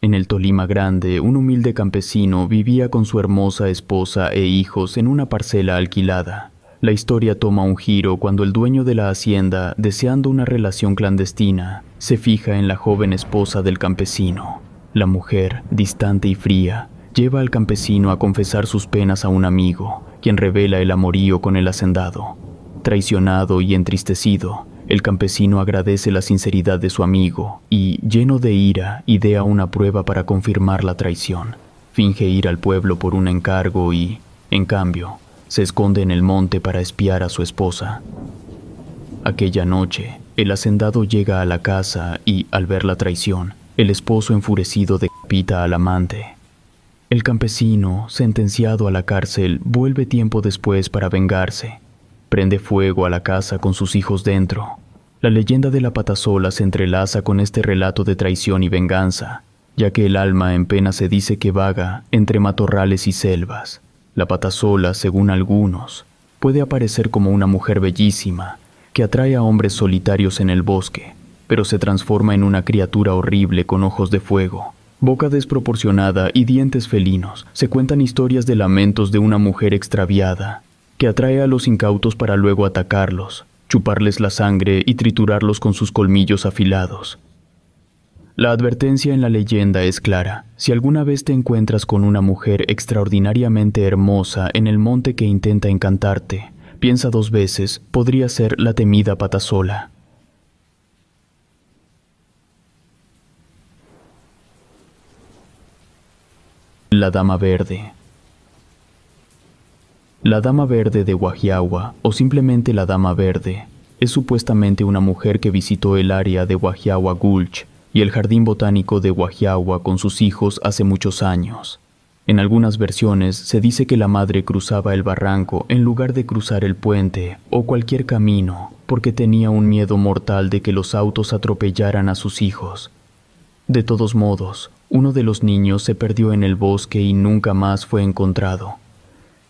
En el Tolima Grande, un humilde campesino vivía con su hermosa esposa e hijos en una parcela alquilada. La historia toma un giro cuando el dueño de la hacienda, deseando una relación clandestina, se fija en la joven esposa del campesino. La mujer, distante y fría, lleva al campesino a confesar sus penas a un amigo, quien revela el amorío con el hacendado. Traicionado y entristecido, el campesino agradece la sinceridad de su amigo y, lleno de ira, idea una prueba para confirmar la traición. Finge ir al pueblo por un encargo y, en cambio, se esconde en el monte para espiar a su esposa. Aquella noche, el hacendado llega a la casa y, al ver la traición, el esposo enfurecido decapita al amante. El campesino, sentenciado a la cárcel, vuelve tiempo después para vengarse Prende fuego a la casa con sus hijos dentro. La leyenda de la patasola se entrelaza con este relato de traición y venganza, ya que el alma en pena se dice que vaga entre matorrales y selvas. La patasola, según algunos, puede aparecer como una mujer bellísima que atrae a hombres solitarios en el bosque, pero se transforma en una criatura horrible con ojos de fuego, boca desproporcionada y dientes felinos. Se cuentan historias de lamentos de una mujer extraviada que atrae a los incautos para luego atacarlos, chuparles la sangre y triturarlos con sus colmillos afilados. La advertencia en la leyenda es clara. Si alguna vez te encuentras con una mujer extraordinariamente hermosa en el monte que intenta encantarte, piensa dos veces, podría ser la temida patasola. La Dama Verde. La Dama Verde de Guajiagua, o simplemente la Dama Verde, es supuestamente una mujer que visitó el área de Guajiagua Gulch y el jardín botánico de Guajiagua con sus hijos hace muchos años. En algunas versiones se dice que la madre cruzaba el barranco en lugar de cruzar el puente o cualquier camino porque tenía un miedo mortal de que los autos atropellaran a sus hijos. De todos modos, uno de los niños se perdió en el bosque y nunca más fue encontrado.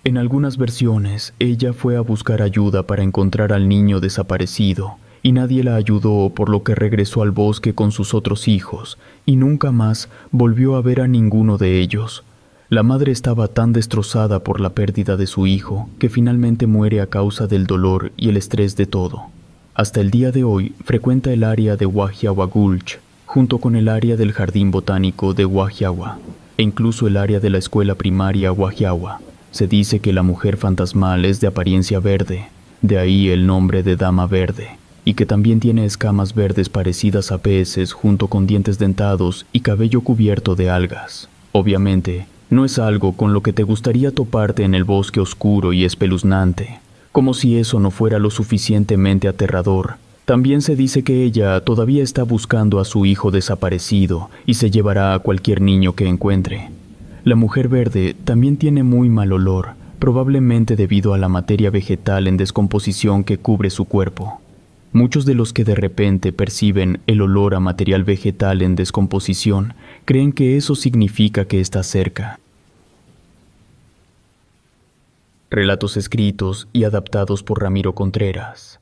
En algunas versiones, ella fue a buscar ayuda para encontrar al niño desaparecido, y nadie la ayudó, por lo que regresó al bosque con sus otros hijos, y nunca más volvió a ver a ninguno de ellos. La madre estaba tan destrozada por la pérdida de su hijo que finalmente muere a causa del dolor y el estrés de todo. Hasta el día de hoy frecuenta el área de Gulch junto con el área del Jardín Botánico de Wahiawa e incluso el área de la escuela primaria Wahiawa. Se dice que la mujer fantasmal es de apariencia verde, de ahí el nombre de Dama Verde, y que también tiene escamas verdes parecidas a peces junto con dientes dentados y cabello cubierto de algas. Obviamente, no es algo con lo que te gustaría toparte en el bosque oscuro y espeluznante. Como si eso no fuera lo suficientemente aterrador, también se dice que ella todavía está buscando a su hijo desaparecido y se llevará a cualquier niño que encuentre. La mujer verde también tiene muy mal olor, probablemente debido a la materia vegetal en descomposición que cubre su cuerpo. Muchos de los que de repente perciben el olor a material vegetal en descomposición creen que eso significa que está cerca. Relatos escritos y adaptados por Ramiro Contreras.